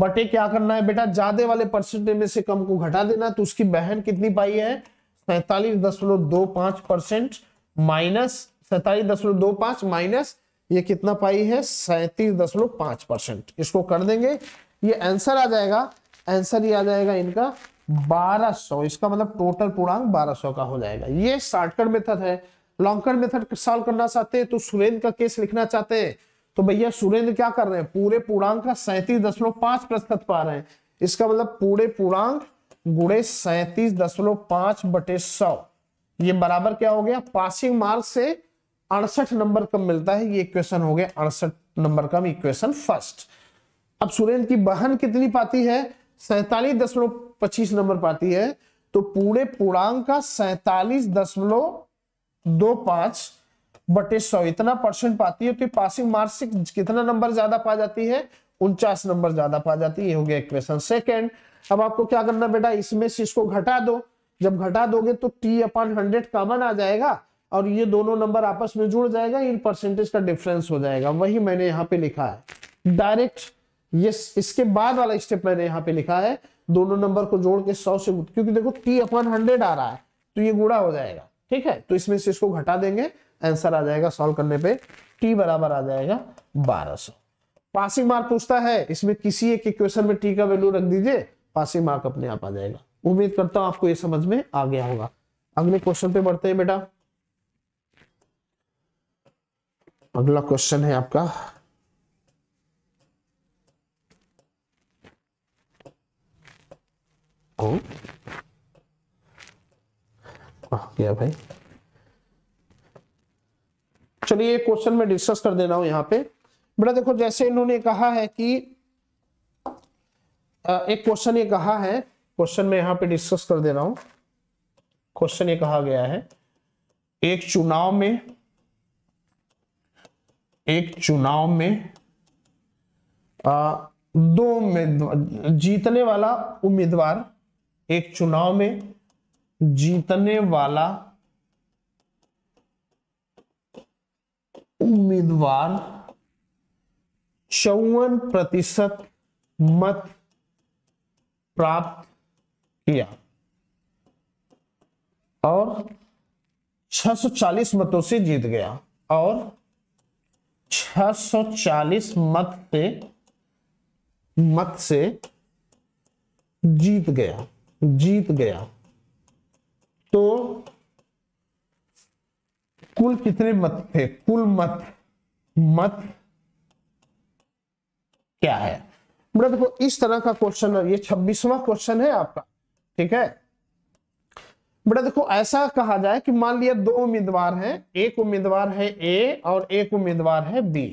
बटे क्या करना है बेटा ज्यादा वाले परसेंटेज में से कम को घटा देना तो उसकी बहन कितनी पाई है सैतालीस दशमलव दो पांच परसेंट माइनस सैतालीस दशमलव दो पांच माइनस ये कितना पाई है सैतीस दशमलव पांच परसेंट इसको कर देंगे ये आंसर आ जाएगा आंसर ये आ जाएगा इनका बारह सौ इसका मतलब टोटल पूर्णांक सौ का हो जाएगा ये शॉर्टकट मेथड है लॉन्ग मेथड सॉल्व करना चाहते हैं तो सुरेंद्र का केस लिखना चाहते हैं तो भैया सुरेंद्र क्या कर रहे हैं पूरे पूर्णांक का सैंतीस दशमलव पांच प्रतिशत पा रहे हैं इसका मतलब पूरे पूर्णांक गुड़े सैंतीस दशमलव पांच बटे सौ ये बराबर क्या हो गया पासिंग मार्क से अड़सठ नंबर कम मिलता है ये इक्वेशन हो गया अड़सठ नंबर कम इक्वेशन फर्स्ट अब सुरेंद्र की बहन कितनी पाती है सैतालीस दशमलव पच्चीस नंबर पाती है तो पूरे पूर्णांक का सैतालीस दशमलव दो पांच बटे सौ इतना परसेंट पाती है तो पासिंग मार्क्स कितना नंबर ज्यादा पा जाती है उनचास नंबर ज्यादा पा जाती है ये हो गया इक्वेशन सेकेंड अब आपको क्या करना बेटा इसमें से इसको घटा दो जब घटा दोगे तो टी अपॉन हंड्रेड कॉमन आ जाएगा और ये दोनों नंबर आपस में जुड़ जाएगा इन परसेंटेज का डिफरेंस हो जाएगा वही मैंने यहाँ पे लिखा है डायरेक्ट ये इसके बाद वाला स्टेप मैंने यहाँ पे लिखा है दोनों नंबर को जोड़ के सौ से क्योंकि देखो टी अपॉन हंड्रेड आ रहा है तो ये गुड़ा हो जाएगा ठीक है तो इसमें से इसको घटा देंगे आंसर आ जाएगा सॉल्व करने पे टी बराबर आ जाएगा 1200 पासिंग मार्क पूछता है इसमें किसी एक इक्वेशन में टी का वैल्यू रख दीजिए पासिंग मार्क अपने आप आ जाएगा उम्मीद करता हूं आपको ये समझ में आ गया होगा अगले क्वेश्चन पे बढ़ते हैं बेटा अगला क्वेश्चन है आपका ओ, गया भाई चलिए क्वेश्चन में डिस्कस कर देना हूं यहाँ पे बेटा देखो जैसे इन्होंने कहा है कि एक क्वेश्चन ये कहा है क्वेश्चन में यहाँ पे डिस्कस कर दे रहा हूं क्वेश्चन ये कहा गया है एक चुनाव में एक चुनाव में आ, दो उम्मीदवार जीतने वाला उम्मीदवार एक चुनाव में जीतने वाला उम्मीदवार चौवन प्रतिशत मत प्राप्त किया और 640 मतों से जीत गया और 640 मत से मत से जीत गया जीत गया तो कुल कितने मत थे कुल मत मत क्या है बेटा देखो इस तरह का क्वेश्चन ये छब्बीसवा क्वेश्चन है आपका ठीक है बेटा देखो ऐसा कहा जाए कि मान लिया दो उम्मीदवार हैं एक उम्मीदवार है ए और एक उम्मीदवार है बी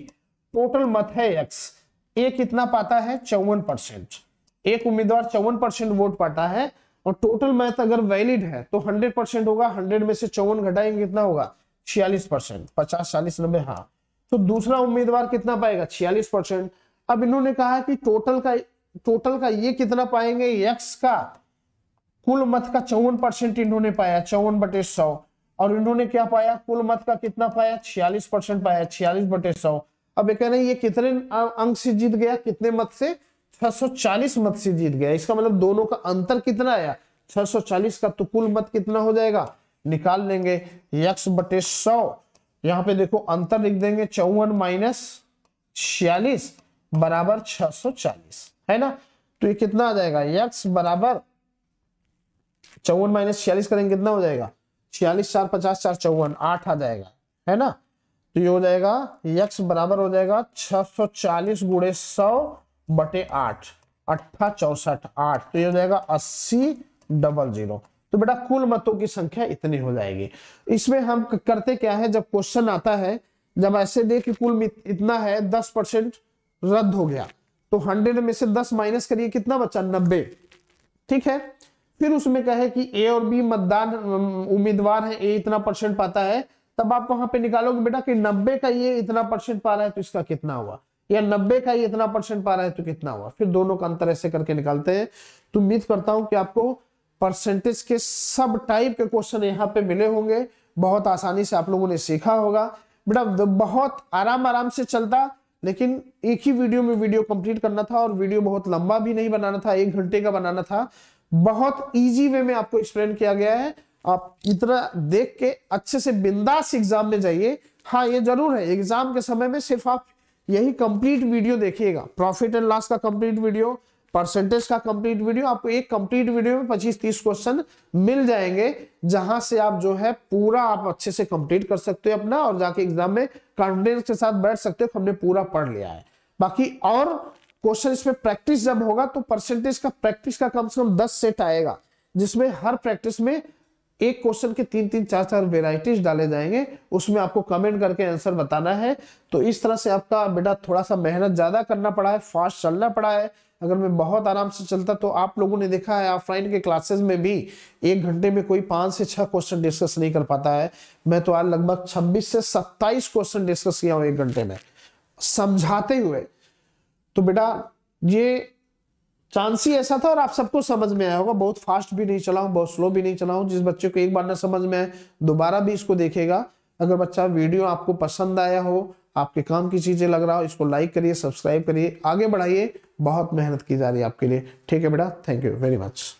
टोटल मत है एक्स ए कितना पाता है चौवन परसेंट एक उम्मीदवार चौवन परसेंट वोट पाता है और टोटल मत अगर वैलिड है तो हंड्रेड परसेंट होगा हंड्रेड में से चौवन घटाएंगे कितना होगा छियालीस परसेंट पचास चालीस नब्बे हाँ तो दूसरा उम्मीदवार कितना पाएगा छियालीस परसेंट अब इन्होंने कहा कि टोटल का टोटल का ये कितना पाएंगे यक्स का कुल मत का चौवन परसेंट इन्होंने पाया चौवन बटे सौ और इन्होंने क्या पाया कुल मत का कितना पाया छियालीस परसेंट पाया छियालीस बटे सौ अब ये हैं ये कितने अंक से जीत गया कितने मत से 640 मत से जीत गया इसका मतलब दोनों का अंतर कितना आया चालीस का तो कुल मत कितना हो जाएगा निकाल लेंगे यक्स बटे सौ यहाँ पे देखो अंतर लिख देंगे चौवन माइनस छियालीस बराबर छह सौ चालीस है ना तो ये कितना आ जाएगा यक्स बराबर चौवन माइनस छियालीस करेंगे कितना हो जाएगा छियालीस चार पचास चार चौवन आठ आ जाएगा है ना तो ये हो जाएगा यक्स बराबर हो जाएगा छह सौ चालीस गुड़े सौ बटे आठ अट्ठा चौसठ आठ तो ये हो जाएगा अस्सी डबल जीरो तो बेटा कुल मतों की संख्या इतनी हो जाएगी इसमें हम करते क्या है जब क्वेश्चन आता है जब ऐसे दे कि कुल इतना है दस परसेंट रद्द हो गया तो हंड्रेड में से दस माइनस करिए कितना बचा नब्बे ठीक है फिर उसमें कहे कि ए और बी मतदान उम्मीदवार है ए इतना परसेंट पाता है तब आप वहां पे निकालोगे बेटा कि नब्बे का ये इतना परसेंट पा रहा है तो इसका कितना हुआ या नब्बे का ये इतना परसेंट पा रहा है तो कितना हुआ फिर दोनों का अंतर ऐसे करके निकालते हैं तो उम्मीद करता हूं कि आपको परसेंटेज के सब टाइप के क्वेश्चन यहाँ पे मिले होंगे बहुत आसानी से आप लोगों ने सीखा होगा बेटा बहुत आराम आराम से चलता लेकिन एक ही वीडियो में वीडियो कंप्लीट करना था और वीडियो बहुत लंबा भी नहीं बनाना था एक घंटे का बनाना था बहुत इजी वे में आपको एक्सप्लेन किया गया है आप इतना देख के अच्छे से बिंदास एग्जाम में जाइए हाँ ये जरूर है एग्जाम के समय में सिर्फ आप यही कंप्लीट वीडियो देखिएगा प्रॉफिट एंड लॉस का कंप्लीट वीडियो परसेंटेज का कंप्लीट वीडियो आपको एक कंप्लीट वीडियो में 25-30 क्वेश्चन मिल जाएंगे जहां से आप जो है पूरा आप अच्छे से कंप्लीट कर सकते हो अपना और जाके एग्जाम में कॉन्फिडेंस के साथ बैठ सकते हो हमने पूरा पढ़ लिया है बाकी और क्वेश्चन इसमें प्रैक्टिस जब होगा तो परसेंटेज का प्रैक्टिस का कम से कम दस सेट आएगा जिसमें हर प्रैक्टिस में एक क्वेश्चन के तीन तीन चार चार वेराइटीज डाले जाएंगे उसमें आपको कमेंट करके आंसर बताना है तो इस तरह से आपका बेटा थोड़ा सा मेहनत ज्यादा करना पड़ा है फास्ट चलना पड़ा है अगर मैं बहुत आराम से चलता तो आप लोगों ने देखा है ऑफलाइन के क्लासेस में भी एक घंटे में कोई पाँच से छः क्वेश्चन डिस्कस नहीं कर पाता है मैं तो आज लगभग छब्बीस से सत्ताईस क्वेश्चन डिस्कस किया हूँ एक घंटे में समझाते हुए तो बेटा ये चांस ही ऐसा था और आप सबको समझ में आया होगा बहुत फास्ट भी नहीं चलाऊं बहुत स्लो भी नहीं चलाऊं जिस बच्चे को एक बार ना समझ में आए दोबारा भी इसको देखेगा अगर बच्चा वीडियो आपको पसंद आया हो आपके काम की चीजें लग रहा हो इसको लाइक करिए सब्सक्राइब करिए आगे बढ़ाइए बहुत मेहनत की जा रही है आपके लिए ठीक है बेटा थैंक यू वेरी मच